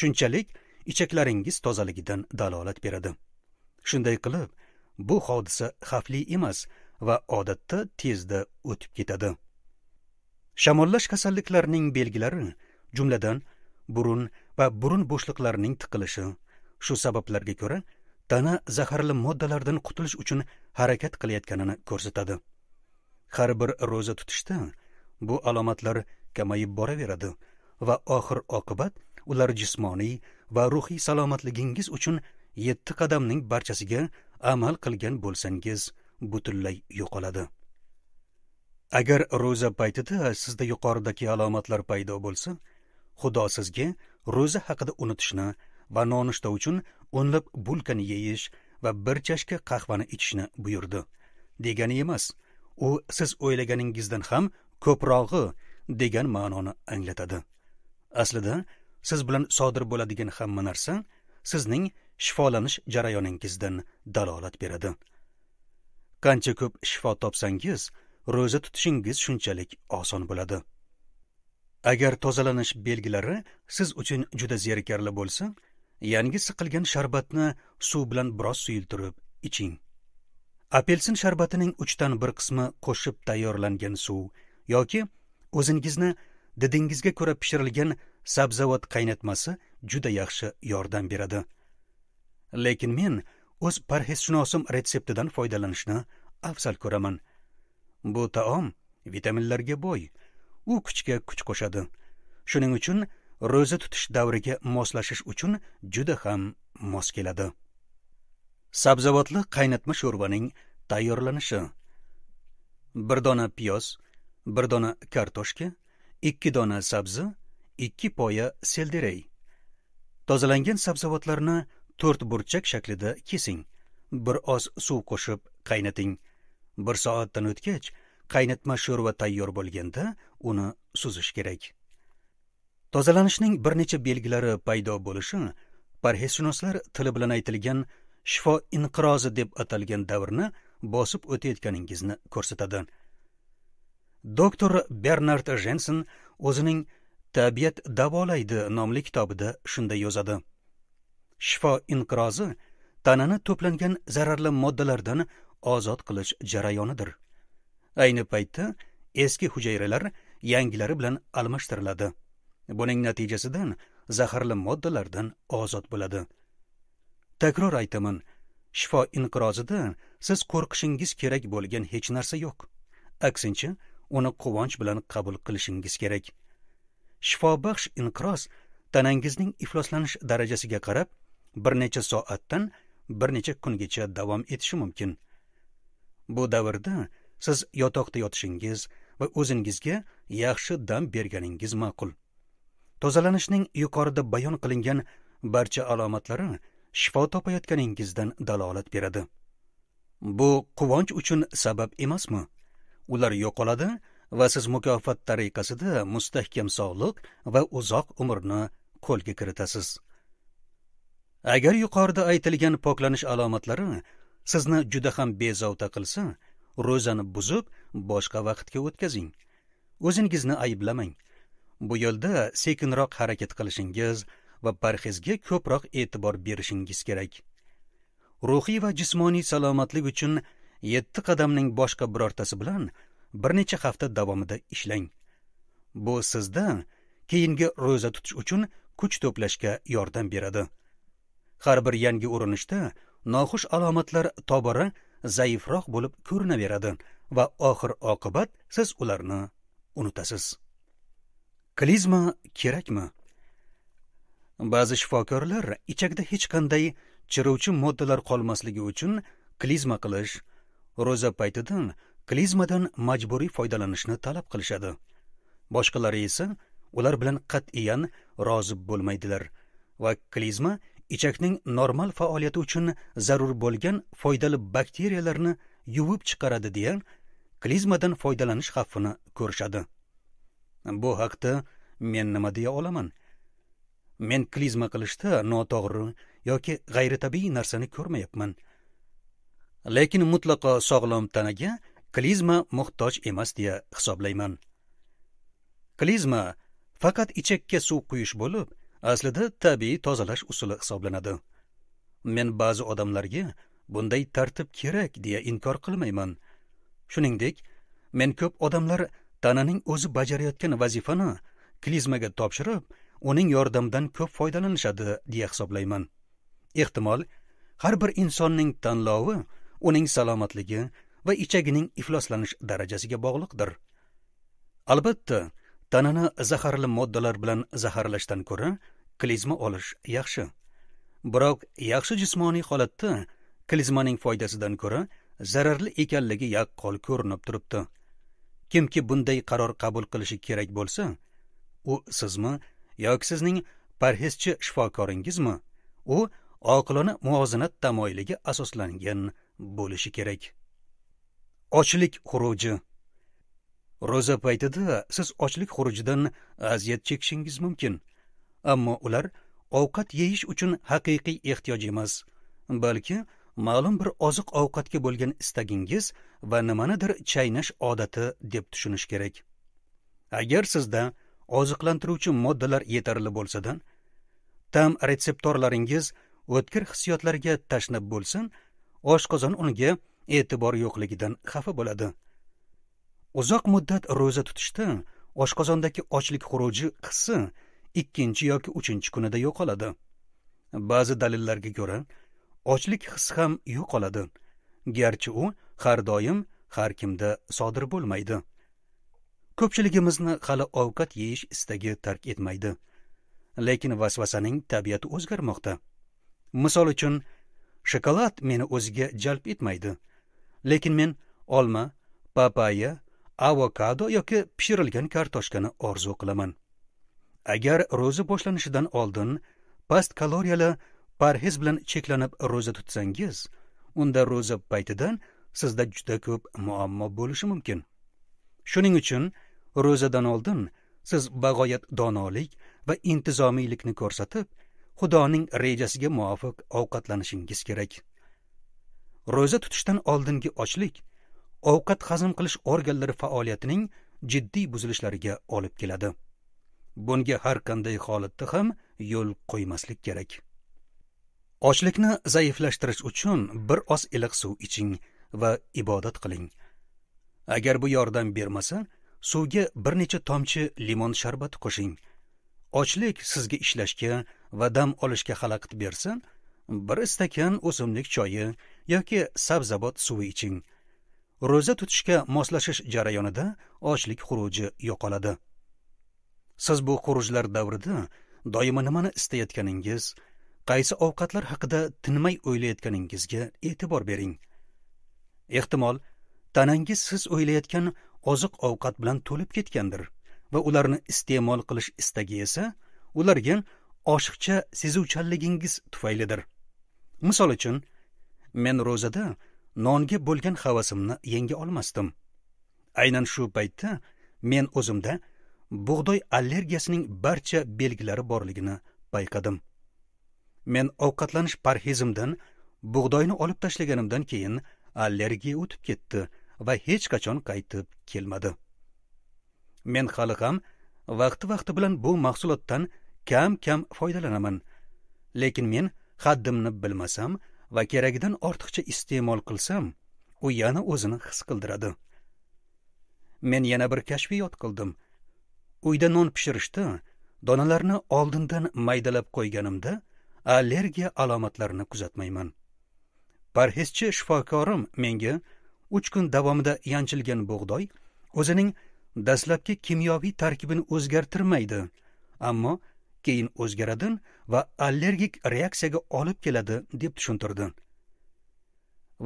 shunchalik ichaklaringiz tozaligidan dalolat beradi shunday qilib bu hodisa xavfli emas va odatda tezda o'tib ketadi shamollash kasalliklarining belgilari jumladan burun va burun bo'shliqlarining tiqilishi shu sabablarga ko'ra tana zaharli moddalardan qutulish uchun harakat qilayotganini ko'rsatadi har bir ro'za tutishda bu alomatlar kamayib boraveradi va oxir oqibat ular jismoniy va ruhiy salomatligingiz uchun yetti qadamning barchasiga amal qilgan bo'lsangiz butunlay yo'qoladi agar ro'za paytida sizda yuqoridagi alomatlar paydo bo'lsa xudo sizga ro'za haqida unutishni va nonushta uchun o'nlab bulkani yeyish va bir chashka qahvani ichishni buyurdi degani emas u siz o'ylaganingizdan ham ko'prog'i degan ma'noni anglatadi aslida siz bilan sodir bo'ladigan hamma narsa sizning shifolanish jarayoningizdan dalolat beradi qancha ko'p shifo topsangiz ro'za tutishingiz shunchalik oson bo'ladi agar tozalanish belgilari siz uchun juda zerikarli bo'lsa yangi siqilgan sharbatni suv bilan biroz suyultirib iching apelsin sharbatining uchdan bir qismi qo'shib tayyorlangan suv yoki o'zingizni didingizga ko'ra pishirilgan sabzavot qaynatmasi juda yaxshi yordam beradi lekin men o'z parhezshunosim retseptidan foydalanishni afzal ko'raman bu taom vitaminlarga boy u kuchga kuch qo'shadi shuning uchun ro'za tutish davriga moslashish uchun juda ham mos keladi sabzavotli qaynatma sho'rvaning tayyorlanishi bir dona piyoz bir dona kartoshka ikki dona sabzi ikki poya selderay tozalangan sabzavotlarni to'rt burchak shaklida kesing bir oz suv qo'shib qaynating bir soatdan o'tgach qaynatma sho'rva tayyor bo'lganda uni suzish kerak tozalanishning bir necha belgilari paydo bo'lishi parhezshunoslar tili bilan aytilgan shifo inqirozi deb atalgan davrni bosib o'tayotganingizni ko'rsatadi doktor bernard jensen o'zining tabiat davolaydi nomli kitobida shunday yozadi shifo inqirozi tanani to'plangan zararli moddalardan ozod qilish jarayonidir ayni paytda eski hujayralar yangilari bilan almashtiriladi buning natijasidan zaharli moddalardan ozod bo'ladi takror aytaman shifo inqirozida siz qo'rqishingiz kerak bo'lgan hech narsa yo'q aksincha uni quvonch bilan qabul qilishingiz kerak shifobaxsh inqiroz tanangizning ifloslanish darajasiga qarab bir necha soatdan bir necha kungacha davom etishi mumkin bu davrda siz yotoqda yotishingiz va o'zingizga yaxshi dam berganingiz ma'qul tozalanishning yuqorida bayon qilingan barcha alomatlari shifo topayotganingizdan dalolat beradi bu quvonch uchun sabab emasmi ular yo'qoladi va siz mukofot tariqasida mustahkam sog'liq va uzoq umrni qo'lga kiritasiz agar yuqorida aytilgan poklanish alomatlari sizni juda ham bezovta qilsa ro'zani buzib boshqa vaqtga o'tkazing o'zingizni ayblamang bu yo'lda sekinroq harakat qilishingiz va parhezga ko'proq e'tibor berishingiz kerak ruhiy va jismoniy salomatlik uchun yetti qadamning boshqa birortasi bilan bir necha hafta davomida ishlang bu sizda keyingi ro'za tutish uchun kuch to'plashga yordam beradi har bir yangi urinishda noxush alomatlar tobora zaifroq bo'lib ko'rinaveradi va oxir oqibat siz ularni unutasiz klizma kerakmi ba'zi shifokorlar ichakda hech qanday chiruvchi moddalar qolmasligi uchun klizma qilish ro'za paytidan klizmadan majburiy foydalanishni talab qilishadi boshqalari esa ular bilan qat'iyan rozi bo'lmaydilar va klizma ichakning normal faoliyati uchun zarur bo'lgan foydali bakteriyalarni yuvib chiqaradi deya klizmadan foydalanish xavfini ko'rishadi bu haqda men nima deya olaman men klizma qilishda noto'g'ri yoki g'ayritabiiy narsani ko'rmayapman lekin mutlaqo sog'lom tanaga klizma muhtoj emas deya hisoblayman klizma faqat ichakka suv quyish bo'lib aslida tabiiy tozalash usuli hisoblanadi men ba'zi odamlarga bunday tartib kerak deya inkor qilmayman shuningdek men ko'p odamlar tananing o'zi bajarayotgan vazifani klizmaga topshirib uning yordamidan ko'p foydalanishadi deya hisoblayman ehtimol har bir insonning tanlovi uning salomatligi va ichagining ifloslanish darajasiga bog'liqdir albatta tanani zaharli moddalar bilan zaharlashdan ko'ra klizma olish yaxshi biroq yaxshi jismoniy holatda klizmaning foydasidan ko'ra zararli ekanligi yaqqol ko'rinib turibdi kimki bunday qaror qabul qilishi kerak bo'lsa u sizmi yoki sizning parhezchi shifokoringizmi u oqilona muvozanat tamoyiliga asoslangan bo'lishi kerak ochlik xuruji ro'za paytida siz ochlik xurujidan aziyat chekishingiz mumkin ammo ular ovqat yeyish uchun haqiqiy ehtiyoj emas balki ma'lum bir oziq ovqatga bo'lgan istagingiz va nimanidir chaynash odati deb tushunish kerak agar sizda oziqlantiruvchi moddalar yetarli bo'lsada tam retseptorlaringiz o'tkir hissiyotlarga tashnab bo'lsin oshqozon unga e'tibor yo'qligidan xafa bo'ladi uzoq muddat ro'za tutishda oshqozondagi ochlik xuruji hissi ikkinchi yoki uchinchi kunida yo'qoladi ba'zi dalillarga ko'ra ochlik hissi ham yo'qoladi garchi u har doim har kimda sodir bo'lmaydi ko'pchiligimizni hali ovqat yeyish istagi tark etmaydi lekin vasvasaning tabiati o'zgarmoqda misol uchun shokolad meni o'ziga jalb etmaydi lekin men olma papaya avokado yoki pishirilgan kartoshkani orzu qilaman agar ro'za boshlanishidan oldin past kaloriyali parhez bilan cheklanib ro'za tutsangiz unda ro'za paytidan sizda juda ko'p muammo bo'lishi mumkin shuning uchun ro'zadan oldin siz bag'oyat donolik va intizomiylikni ko'rsatib xudoning rejasiga muvofiq ovqatlanishingiz kerak ro'za tutishdan oldingi ochlik ovqat hazm qilish organlari faoliyatining jiddiy buzilishlariga olib keladi bunga har qanday holatda ham yo'l qo'ymaslik kerak ochlikni zaiflashtirish uchun bir oz iliq suv iching va ibodat qiling agar bu yordam bermasa suvga bir necha tomchi limon sharbati qo'shing ochlik sizga ishlashga va dam olishga xalaqit bersa bir stakan o'simlik choyi yoki sabzavot suvi iching ro'za tutishga moslashish jarayonida ochlik xuruji yo'qoladi siz bu xurujlar davrida doimo nimani istayotganingiz qaysi ovqatlar haqida tinmay o'ylayotganingizga e'tibor bering ehtimol tanangiz siz o'ylayotgan oziq ovqat bilan to'lib ketgandir va ularni iste'mol qilish istagi esa ularga oshiqcha sezuvchanligingiz tufaylidir misol uchun men ro'zada nonga bo'lgan havasimni yenga olmasdim aynan shu paytda men o'zimda bug'doy allergiyasining barcha belgilari borligini payqadim men ovqatlanish parhezimdan bug'doyni olib tashlaganimdan keyin allergiya o'tib ketdi va hech qachon qaytib kelmadi men hali ham vaqti vaqti bilan bu mahsulotdan kam kam foydalanaman lekin men haddimni bilmasam va keragidan ortiqcha iste'mol qilsam u yana o'zini his qildiradi men yana bir kashfiyot qildim uyda non pishirishda donalarni oldindan maydalab qo'yganimda allergiya alomatlarini kuzatmayman parhezchi shifokorim menga uch kun davomida yanchilgan bug'doy o'zining dastlabki kimyoviy tarkibini o'zgartirmaydi ammo keyin o'zgaradi va allergik reaksiyaga olib keladi deb tushuntirdi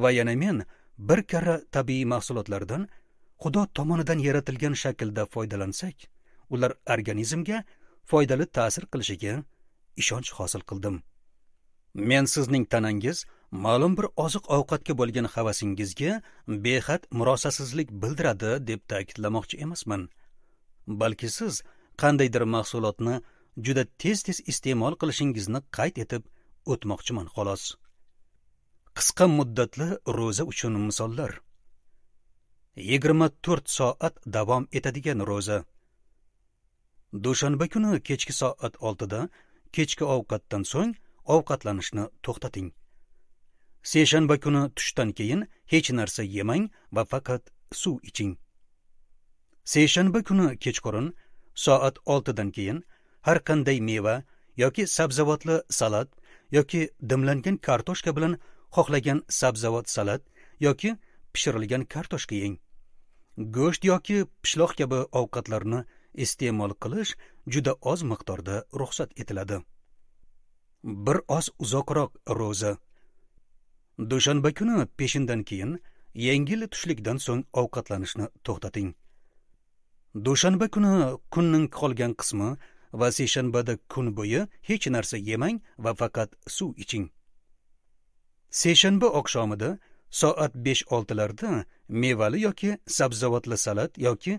va yana men bir karra tabiiy mahsulotlardan xudo tomonidan yaratilgan shaklda foydalansak ular organizmga foydali ta'sir qilishiga ishonch hosil qildim men sizning tanangiz ma'lum bir oziq ovqatga bo'lgan havasingizga behad murosasizlik bildiradi deb ta'kidlamoqchi emasman balki siz qandaydir mahsulotni juda tez tez iste'mol qilishingizni qayd etib o'tmoqchiman xolos qisqa muddatli ro'za uchun misollar yigirma to'rt soat davom etadigan ro'za dushanba kuni kechki soat oltida kechki ovqatdan so'ng ovqatlanishni to'xtating seshanba kuni tushdan keyin hech narsa yemang va faqat suv iching seshanba kuni kechqurun soat oltidan keyin har qanday meva yoki sabzavotli salat yoki dimlangan kartoshka bilan xohlagan sabzavot salat yoki pishirilgan kartoshka yeng go'sht yoki pishloq kabi ovqatlarni iste'mol qilish juda oz miqdorda ruxsat etiladi bir oz uzoqroq ro'za dushanba kuni peshindan keyin yengil tushlikdan so'ng ovqatlanishni to'xtating dushanba kuni kunning qolgan qismi va seshanbada kun bo'yi hech narsa yemang va faqat suv iching seshanba oqshomida soat besh oltilarda mevali yoki sabzavotli salat yoki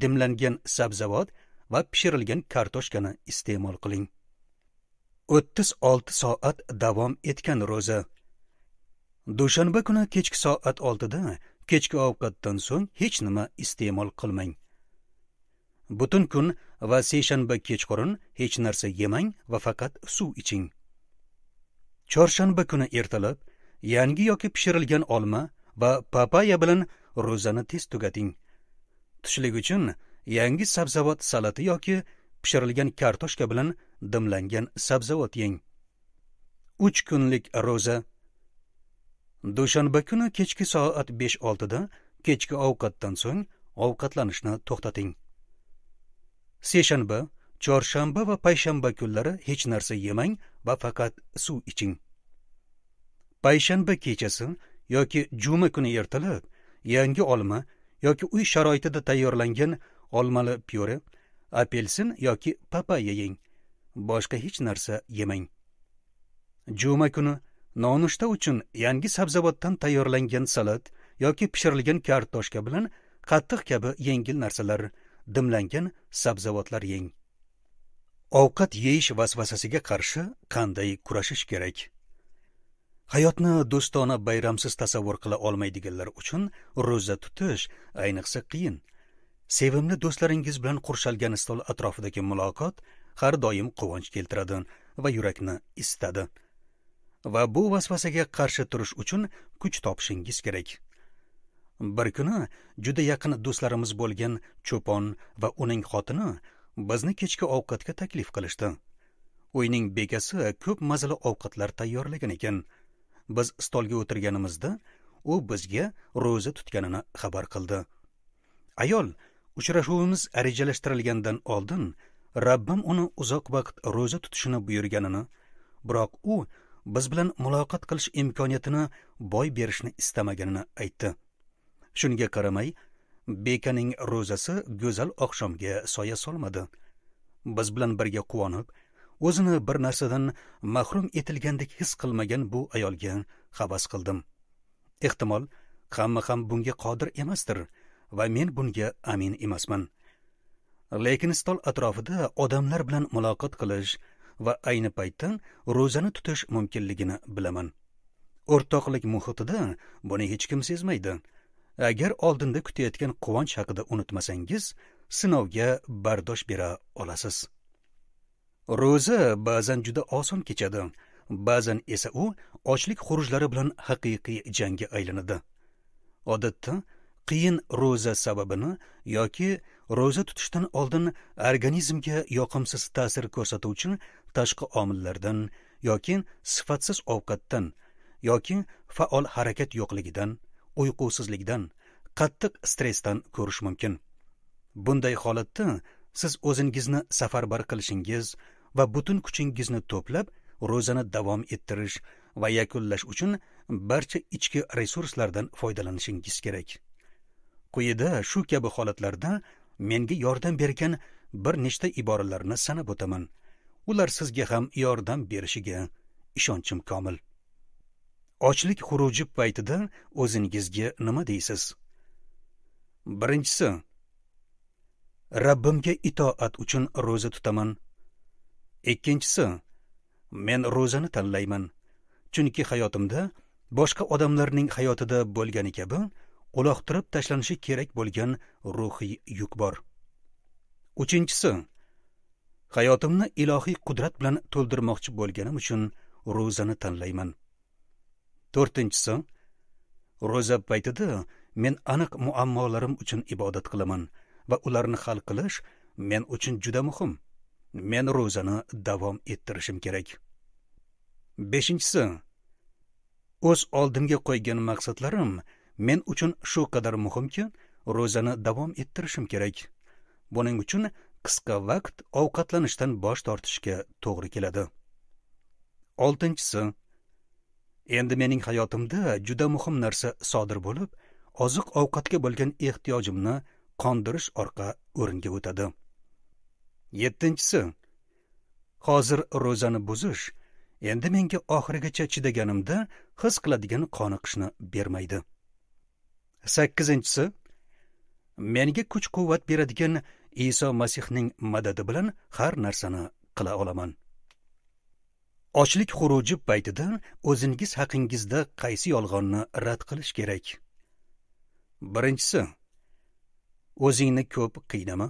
dimlangan sabzavot va pishirilgan kartoshkani iste'mol qiling o'ttiz olti soat davom etgan ro'za dushanba kuni kechki soat oltida kechki ovqatdan so'ng hech nima iste'mol qilmang butun kun va seshanba kechqurun hech narsa yemang va faqat suv iching chorshanba kuni ertalab yangi yoki pishirilgan olma va papaya bilan ro'zani tez tugating tushlik uchun yangi sabzavot salati yoki pishirilgan kartoshka bilan dimlangan sabzavot yeng uch kunlik ro'za dushanba kuni kechki soat besh oltida kechki ovqatdan so'ng ovqatlanishni to'xtating seshanba chorshanba va payshanba kunlari hech narsa yemang va faqat suv iching payshanba kechasi yoki juma kuni ertalab yangi olma yoki uy sharoitida tayyorlangan olmali pyure apelsin yoki papaya yeng boshqa hech narsa yemang juma kuni nonushta uchun yangi sabzavotdan tayyorlangan salat yoki pishirilgan kartoshka bilan qattiq kabi yengil narsalar dimlangan sabzavotlar yeng ovqat yeyish vasvasasiga qarshi qanday kurashish kerak hayotni do'stona bayramsiz tasavvur qila olmaydiganlar uchun ro'za tutish ayniqsa qiyin sevimli do'stlaringiz bilan qurshalgan stol atrofidagi muloqot har doim quvonch keltiradi va yurakni isitadi va bu vasvasaga qarshi turish uchun kuch topishingiz kerak bir kuni juda yaqin do'stlarimiz bo'lgan cho'pon va uning xotini bizni kechki ovqatga taklif qilishdi uyning bekasi ko'p mazali ovqatlar tayyorlagan ekan biz stolga o'tirganimizda u bizga ro'za tutganini xabar qildi ayol uchrashuvimiz rejalashtirilgandan oldin rabbim uni uzoq vaqt ro'za tutishini buyurganini biroq u biz bilan muloqot qilish imkoniyatini boy berishni istamaganini aytdi shunga qaramay bekaning ro'zasi go'zal oqshomga soya solmadi biz bilan birga quvonib o'zini bir narsadan mahrum etilgandek his qilmagan bu ayolga havas qildim ehtimol hamma ham bunga qodir emasdir va men bunga amin emasman lekin stol atrofida odamlar bilan muloqot qilish va ayni paytda ro'zani tutish mumkinligini bilaman o'rtoqlik muhitida buni hech kim sezmaydi agar oldinda kutayotgan quvonch haqida unutmasangiz sinovga bardosh bera olasiz ro'za ba'zan juda oson kechadi ba'zan esa u ochlik xurujlari bilan haqiqiy jangga aylanadi odatda qiyin ro'za sababini yoki ro'za tutishdan oldin organizmga yoqimsiz ta'sir ko'rsatuvchi tashqi omillardan yoki sifatsiz ovqatdan yoki faol harakat yo'qligidan uyqusizlikdan qattiq stressdan ko'rish mumkin bunday holatda siz o'zingizni safarbar qilishingiz va butun kuchingizni to'plab ro'zani davom ettirish va yakunlash uchun barcha ichki resurslardan foydalanishingiz kerak quyida shu kabi holatlarda menga yordam bergan bir nechta iboralarni sanab o'taman ular sizga ham yordam berishiga ishonchim komil ochlik xuruji paytida o'zingizga nima deysiz birinchisi rabbimga itoat uchun ro'za tutaman ikkinchisi men ro'zani tanlayman chunki hayotimda boshqa odamlarning hayotida bo'lgani kabi uloqtirib tashlanishi kerak bo'lgan ruhiy yuk bor uchinchisi hayotimni ilohiy qudrat bilan to'ldirmoqchi bo'lganim uchun ro'zani tanlayman to'rtinchisi ro'za paytida men aniq muammolarim uchun ibodat qilaman va ularni hal qilish men uchun juda muhim men ro'zani davom ettirishim kerak beshinchisi o'z oldimga qo'ygan maqsadlarim men uchun shu qadar muhimki ro'zani davom ettirishim kerak buning uchun qisqa vaqt ovqatlanishdan bosh tortishga to'g'ri keladi си endi mening hayotimda juda muhim narsa sodir bo'lib oziq ovqatga bo'lgan ehtiyojimni qondirish orqa o'ringa o'tadi yettinchisi hozir ro'zani buzish endi menga oxirigacha chidaganimda his qiladigan qoniqishni bermaydi sakkizinchisi menga kuch quvvat beradigan iso masihning madadi bilan har narsani qila olaman ochlik xuruji paytida o'zingiz haqingizda qaysi yolg'onni rad qilish kerak birinchisi o'zingni ko'p qiynama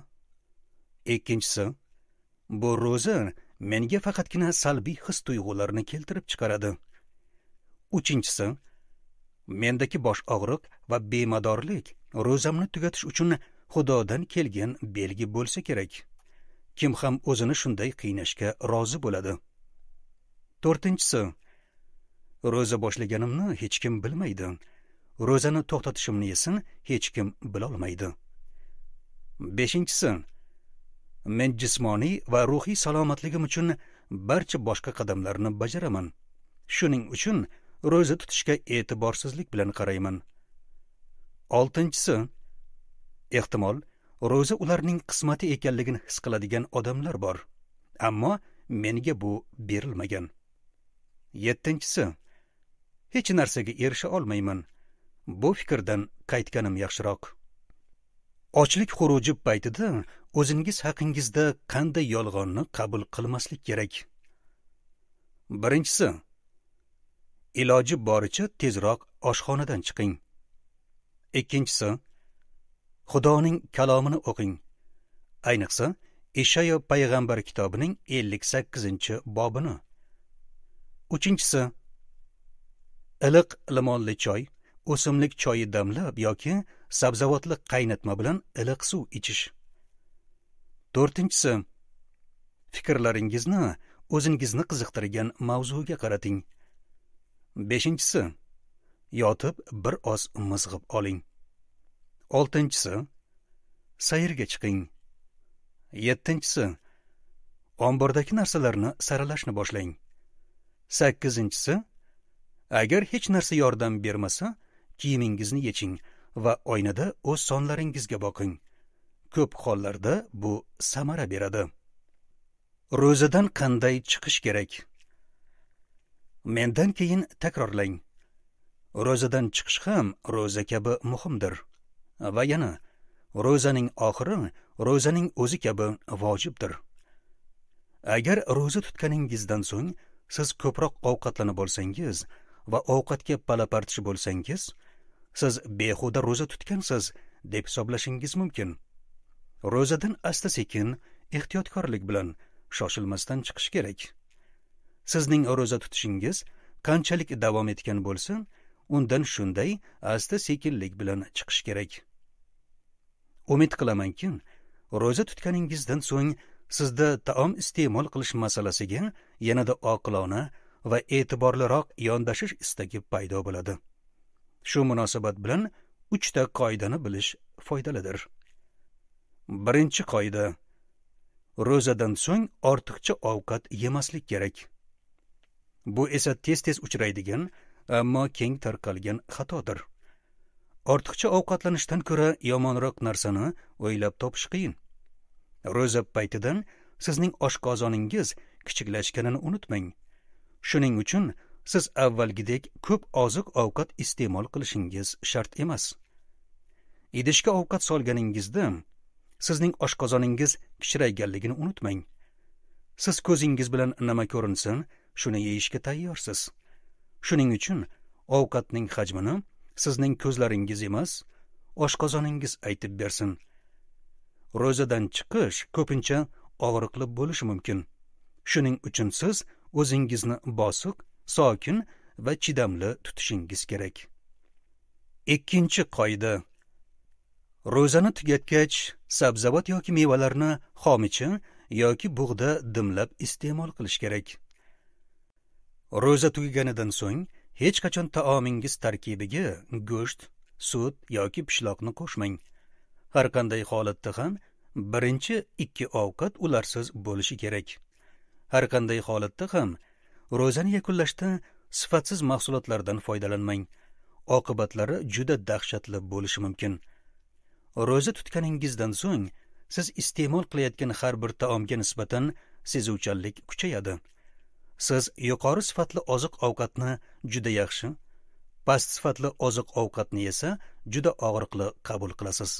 ikkinchisi bu ro'za menga faqatgina salbiy his tuyg'ularni keltirib chiqaradi uchinchisi mendagi bosh og'riq va bemadorlik ro'zamni tugatish uchun xudodan kelgan belgi bo'lsa kerak kim ham o'zini shunday qiynashga rozi bo'ladi to'rtinchisi ro'za boshlaganimni hech kim bilmaydi ro'zani to'xtatishimni esa hech kim bilolmaydi beshinchisi men jismoniy va ruhiy salomatligim uchun barcha boshqa qadamlarni bajaraman shuning uchun ro'za tutishga e'tiborsizlik bilan qarayman oltinchisi ehtimol ro'za ularning qismati ekanligini his qiladigan odamlar bor ammo menga bu berilmagan yettinchisi hech narsaga erisha olmayman bu fikrdan qaytganim yaxshiroq ochlik xuruji paytida o'zingiz haqingizda qanday yolg'onni qabul qilmaslik kerak birinchisi iloji boricha tezroq oshxonadan chiqing ikkinchisi xudoning kalomini o'qing ayniqsa ishayo payg'ambar kitobining ellik sakkizinchi bobini uchinchisi iliq limonli choy o'simlik choyi damlab yoki sabzavotli qaynatma bilan iliq suv ichish to'rtinchisi fikrlaringizni o'zingizni qiziqtirgan mavzuga qarating beshinchisi yotib bir oz mizg'ib oling oltinchisi sayrga chiqing yettinchisi ombordagi narsalarni saralashni boshlang sakkizinchisi agar hech narsa yordam bermasa kiyimingizni yeching va oynada o'z sonlaringizga boqing ko'p hollarda bu samara beradi ro'zadan qanday chiqish kerak mendan keyin takrorlang ro'zadan chiqish ham ro'za kabi muhimdir va yana ro'zaning oxiri ro'zaning o'zi kabi vojibdir agar ro'za tutganingizdan so'ng siz ko'proq ovqatlanib olsangiz va ovqatga palapartish bo'lsangiz siz behuda ro'za tutgansiz deb hisoblashingiz mumkin ro'zadan asta sekin ehtiyotkorlik bilan shoshilmasdan chiqish kerak sizning ro'za tutishingiz qanchalik davom etgan bo'lsin undan shunday asta sekinlik bilan chiqish kerak umid qilamanki ro'za tutganingizdan so'ng sizda taom iste'mol qilish masalasiga yanada oqilona va e'tiborliroq yondashish istagi paydo bo'ladi shu munosabat bilan uchta qoidani bilish foydalidir birinchi qoida ro'zadan so'ng ortiqcha ovqat yemaslik kerak bu esa tez tez uchraydigan ammo keng tarqalgan xatodir ortiqcha ovqatlanishdan ko'ra yomonroq narsani o'ylab topish qiyin ro'za paytidan sizning oshqozoningiz kichiklashganini unutmang shuning uchun siz avvalgidek ko'p oziq ovqat iste'mol qilishingiz shart emas idishga ovqat solganingizda sizning oshqozoningiz kichrayganligini unutmang siz ko'zingiz bilan nima ko'rinsin shuni yeyishga tayyorsiz shuning uchun ovqatning hajmini sizning ko'zlaringiz emas oshqozoningiz aytib bersin ro'zadan chiqish ko'pincha og'riqli bo'lishi mumkin shuning uchun siz o'zingizni bosiq sokin va chidamli tutishingiz kerak ikkinchi qoida ro'zani tugatgach sabzavot yoki mevalarni xomichi yoki bug'da dimlab iste'mol qilish kerak ro'za tugaganidan so'ng hech qachon taomingiz tarkibiga go'sht sut yoki pishloqni qo'shmang har qanday holatda ham birinchi ikki ovqat ularsiz bo'lishi kerak har qanday holatda ham ro'zani yakunlashda sifatsiz mahsulotlardan foydalanmang oqibatlari juda dahshatli bo'lishi mumkin ro'za tutganingizdan so'ng siz iste'mol qilayotgan har bir taomga nisbatan sezuvchanlik kuchayadi siz yuqori sifatli oziq ovqatni juda yaxshi past sifatli oziq ovqatni esa juda og'riqli qabul qilasiz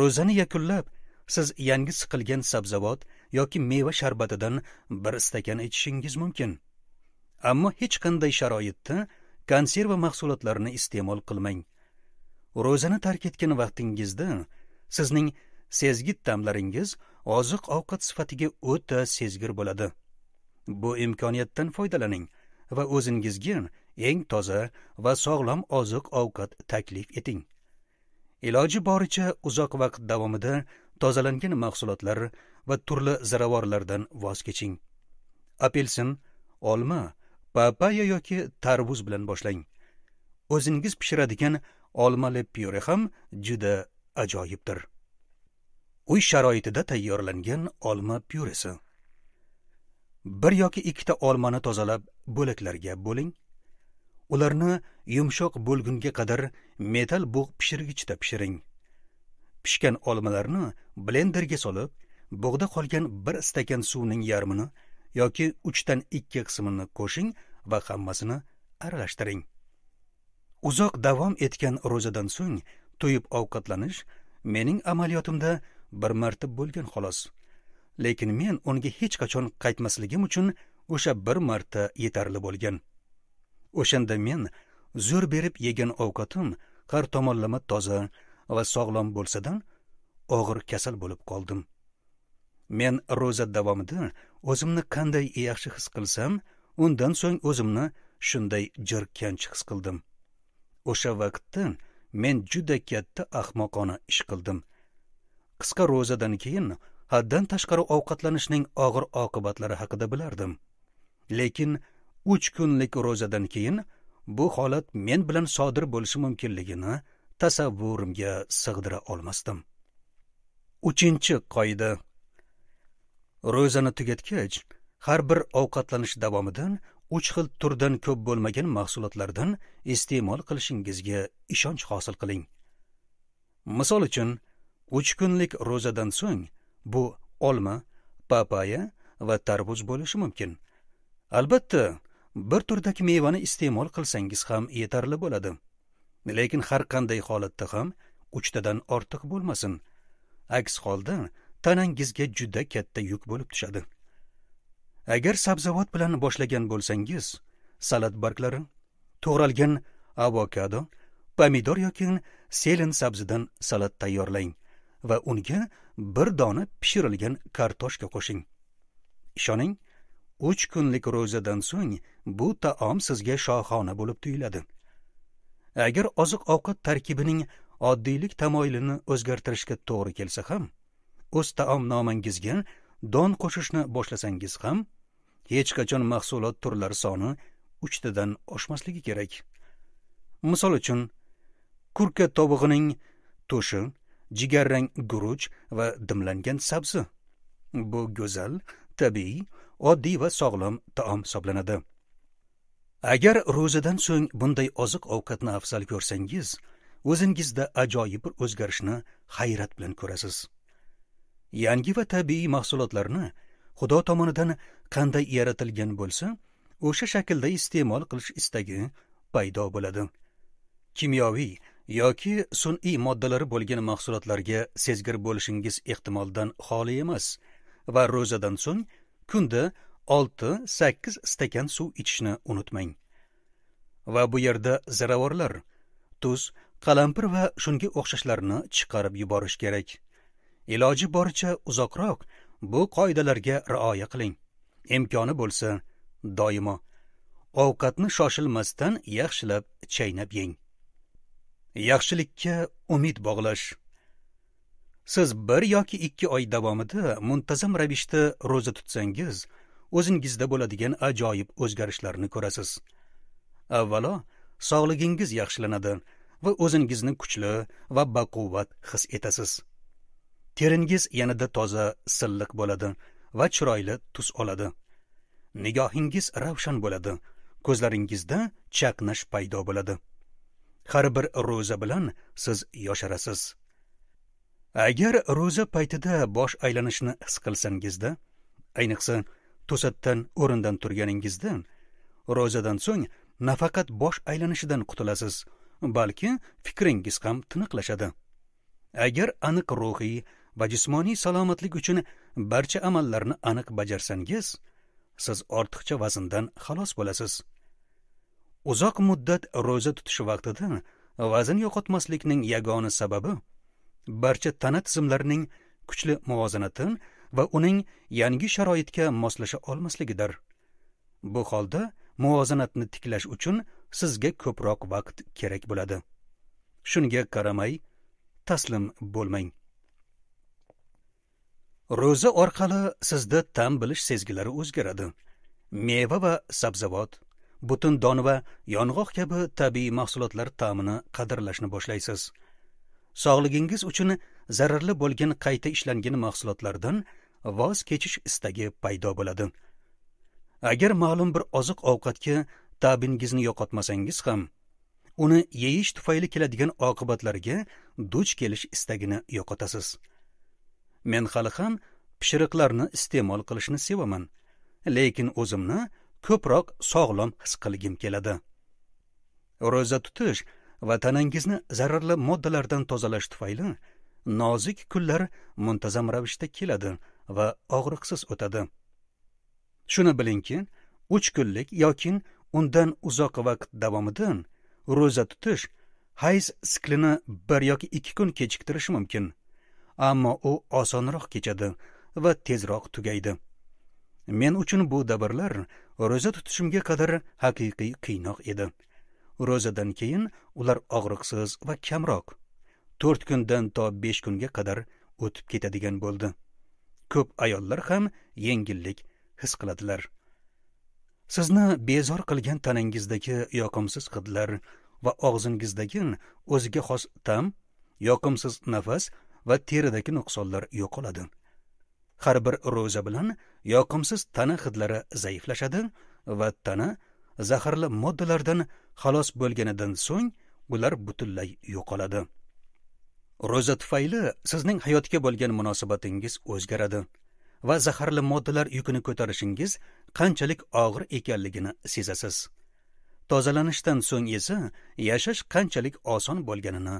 ro'zani yakunlab siz yangi siqilgan sabzavot yoki meva sharbatidan bir stakan ichishingiz mumkin ammo hech qanday sharoitda konserva mahsulotlarini iste'mol qilmang ro'zani tark etgan vaqtingizda sizning sezgi ta'mlaringiz oziq ovqat sifatiga o'ta sezgir bo'ladi bu imkoniyatdan foydalaning va o'zingizga eng toza va sog'lom oziq ovqat taklif eting iloji boricha uzoq vaqt davomida tozalangan mahsulotlar va turli ziravorlardan voz keching apelsin olma papaya yoki tarvuz bilan boshlang o'zingiz pishiradigan olmali pyure ham juda ajoyibdir uy sharoitida tayyorlangan olma pyuresi bir yoki ikkita olmani tozalab bo'laklarga bo'ling ularni yumshoq bo'lgunga qadar metal bug' pishirgichda pishiring pishgan olmalarni blenderga solib bug'da qolgan bir stakan suvning yarmini yoki uchdan ikki qismini qo'shing va hammasini aralashtiring uzoq davom etgan ro'zadan so'ng to'yib ovqatlanish mening amaliyotimda bir marta bo'lgan xolos lekin men unga hech qachon qaytmasligim uchun o'sha bir marta yetarli bo'lgan o'shanda men zo'r berib yegan ovqatim har tomonlama toza va sog'lom bo'lsada og'ir kasal bo'lib qoldim men ro'za davomida o'zimni qanday yaxshi his qilsam undan so'ng o'zimni shunday jirkanch his qildim o'sha vaqtda men juda katta ahmoqona ish qildim qisqa ro'zadan keyin haddan tashqari ovqatlanishning og'ir oqibatlari haqida bilardim lekin uch kunlik ro'zadan keyin bu holat men bilan sodir bo'lishi mumkinligini tasavvurimga sig'dira olmasdim uchinchi qoida ro'zani tugatgach har bir ovqatlanish davomidan uch xil turdan ko'p bo'lmagan mahsulotlardan iste'mol qilishingizga ishonch hosil qiling misol uchun uch kunlik ro'zadan so'ng bu olma papaya va tarvuz bo'lishi mumkin albatta bir turdagi mevani iste'mol qilsangiz ham yetarli bo'ladi lekin har qanday holatda ham uchtadan ortiq bo'lmasin aks holda tanangizga juda katta yuk bo'lib tushadi agar sabzavot bilan boshlagan bo'lsangiz salat barglari to'g'ralgan avokado pomidor yoki selin sabzidan salat tayyorlang va unga bir dona pishirilgan kartoshka qo'shing ishoning uch kunlik ro'zadan so'ng bu taom sizga shohona bo'lib tuyuladi agar oziq ovqat tarkibining oddiylik tamoyilini o'zgartirishga to'g'ri kelsa ham o'z taom nomangizga don qo'shishni boshlasangiz ham hech qachon mahsulot turlari soni uchtadan oshmasligi kerak misol uchun kurka tovug'ining to'shi jigarrang guruch va dimlangan sabzi bu go'zal tabiiy oddiy va sog'lom taom hisoblanadi agar ro'zadan so'ng bunday oziq ovqatni afzal ko'rsangiz o'zingizda ajoyib bir o'zgarishni hayrat bilan ko'rasiz yangi va tabiiy mahsulotlarni xudo tomonidan qanday yaratilgan bo'lsa o'sha shaklda iste'mol qilish istagi paydo bo'ladi kimyoviy yoki sun'iy moddalari bo'lgan mahsulotlarga sezgir bo'lishingiz ehtimoldan xoli emas va ro'zadan so'ng kunda 6-8 stakan suv ichishni unutmang va bu yerda ziravorlar tuz qalampir va shunga o'xshashlarni chiqarib yuborish kerak iloji boricha uzoqroq bu qoidalarga rioya qiling imkoni bo'lsa doimo ovqatni shoshilmasdan yaxshilab chaynab yeng yaxshilikka umid bog'lash siz bir yoki ikki oy davomida muntazam ravishda ro'za tutsangiz o'zingizda bo'ladigan ajoyib o'zgarishlarni ko'rasiz avvalo sog'ligingiz yaxshilanadi va o'zingizni kuchli va baquvvat his etasiz teringiz yanada toza silliq bo'ladi va chiroyli tus oladi nigohingiz ravshan bo'ladi ko'zlaringizda chaqnash paydo bo'ladi har bir ro'za bilan siz yosharasiz agar ro'za paytida bosh aylanishni his qilsangizda ayniqsa to'satdan o'rindan turganingizda ro'zadan so'ng nafaqat bosh aylanishidan qutulasiz balki fikringiz ham tiniqlashadi agar aniq ruhiy va jismoniy salomatlik uchun barcha amallarni aniq bajarsangiz siz ortiqcha vazndan xalos bo'lasiz uzoq muddat ro'za tutish vaqtida vazn yo'qotmaslikning yagona sababi barcha tana tizimlarining kuchli muvozanati va uning yangi sharoitga moslasha olmasligidir bu holda muvozanatni tiklash uchun sizga ko'proq vaqt kerak bo'ladi shunga qaramay taslim bo'lmang ro'za orqali sizda ta'm bilish sezgilari o'zgaradi meva va sabzavot butun don va yong'oq kabi tabiiy mahsulotlar ta'mini qadrlashni boshlaysiz sog'lig'ingiz uchun zararli bo'lgan qayta ishlangan mahsulotlardan voz kechish istagi paydo bo'ladi agar ma'lum bir oziq ovqatga tabingizni yo'qotmasangiz ham uni yeyish tufayli keladigan oqibatlarga duch kelish istagini yo'qotasiz men халы хан pishiriqlarni iste'mol qilishni sevaman lekin o'zimni ko'proq sog'lom his qilgim keladi ro'za tutish va tanangizni zararli moddalardan tozalash tufayli nozik kunlar muntazam ravishda keladi va og'riqsiz o'tadi shuni bilingki 3 kunlik yoki undan uzoq vaqt davomida ro'za tutish hayz siklini 1 yoki 2 kun kechiktirishi mumkin ammo u osonroq kechadi va tezroq tugaydi men uchun bu davrlar ro'za tutishimga qadar haqiqiy qiynoq edi ro'zadan keyin ular og'riqsiz va kamroq to'rt kundan to besh kunga qadar o'tib ketadigan bo'ldi ko'p ayollar ham yengillik his qiladilar sizni bezor qilgan tanangizdagi yoqimsiz hidlar va og'zingizdagi o'ziga xos ta'm yoqimsiz nafas va teridagi nuqsonlar yo'qoladi har bir ro'za bilan yoqimsiz tana hidlari zaiflashadi va tana zaharli moddalardan xalos bo'lganidan so'ng ular butunlay yo'qoladi ro'za tufayli sizning hayotga bo'lgan munosabatingiz o'zgaradi va zaharli moddalar yukini ko'tarishingiz qanchalik og'ir ekanligini sezasiz tozalanishdan so'ng esa yashash qanchalik oson bo'lganini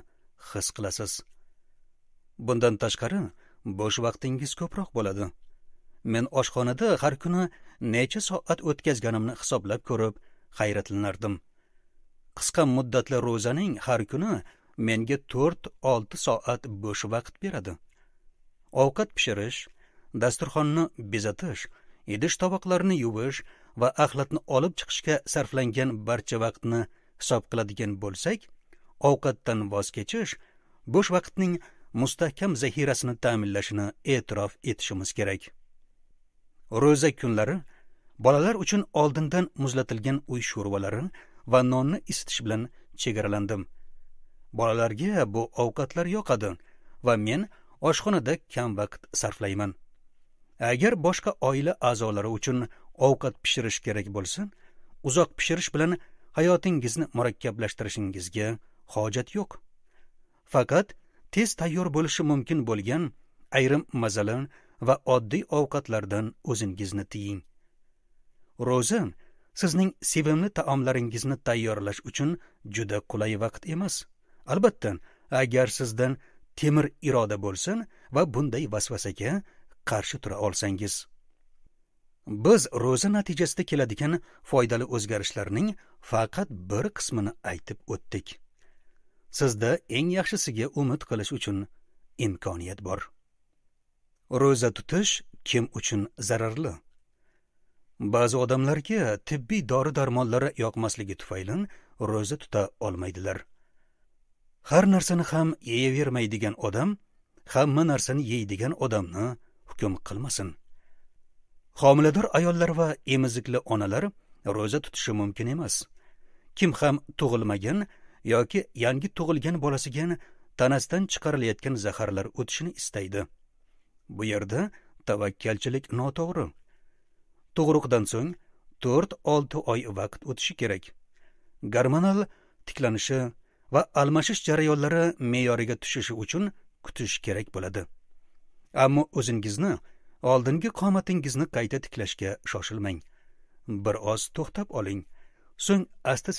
his qilasiz bundan tashqari bo'sh vaqtingiz ko'proq bo'ladi men oshxonada har kuni necha soat o'tkazganimni hisoblab ko'rib hayratlanardim qisqa muddatli ro'zaning har kuni menga to'rt olti soat bo'sh vaqt beradi ovqat pishirish dasturxonni bezatish idish tovoqlarni yuvish va axlatni olib chiqishga sarflangan barcha vaqtni hisob qiladigan bo'lsak ovqatdan voz kechish bo'sh vaqtning mustahkam zaxirasini ta'minlashini e'tirof etishimiz kerak ro'za kunlari bolalar uchun oldindan muzlatilgan uy sho'rvalari va nonni isitish bilan chegaralandim bolalarga bu ovqatlar yoqadi va men oshxonada kam vaqt sarflayman agar boshqa oila a'zolari uchun ovqat pishirish kerak bo'lsa uzoq pishirish bilan hayotingizni murakkablashtirishingizga hojat yo'q faqat tez tayyor bo'lishi mumkin bo'lgan ayrim mazalan va oddiy ovqatlardan o'zingizni tiying ro'za sizning sevimli taomlaringizni tayyorlash uchun juda qulay vaqt emas albatta agar sizdan temir iroda bo'lsin va bunday vasvasaga qarshi tura olsangiz biz ro'za natijasida keladigan foydali o'zgarishlarning faqat bir qismini aytib o'tdik sizda eng yaxshisiga umid qilish uchun imkoniyat bor ro'za tutish kim uchun zararli ba'zi odamlarga tibbiy dori darmonlari yoqmasligi tufayli ro'za tuta olmaydilar har narsani ham yeyavermaydigan odam hamma narsani yeydigan odamni hukm qilmasin homilador ayollar va emizikli onalar ro'za tutishi mumkin emas kim ham tug'ilmagan yoki yangi tug'ilgan bolasiga tanasidan chiqarilayotgan zaharlar o'tishini istaydi bu yerda tavakkalchilik noto'g'ri tug'ruqdan so'ng to'rt olti oy vaqt o'tishi kerak gormonal tiklanishi va almashish jarayonlari me'yoriga tushishi uchun kutish kerak bo'ladi ammo o'zingizni oldingi qomatingizni qayta tiklashga shoshilmang bir oz to'xtab oling so'ng asta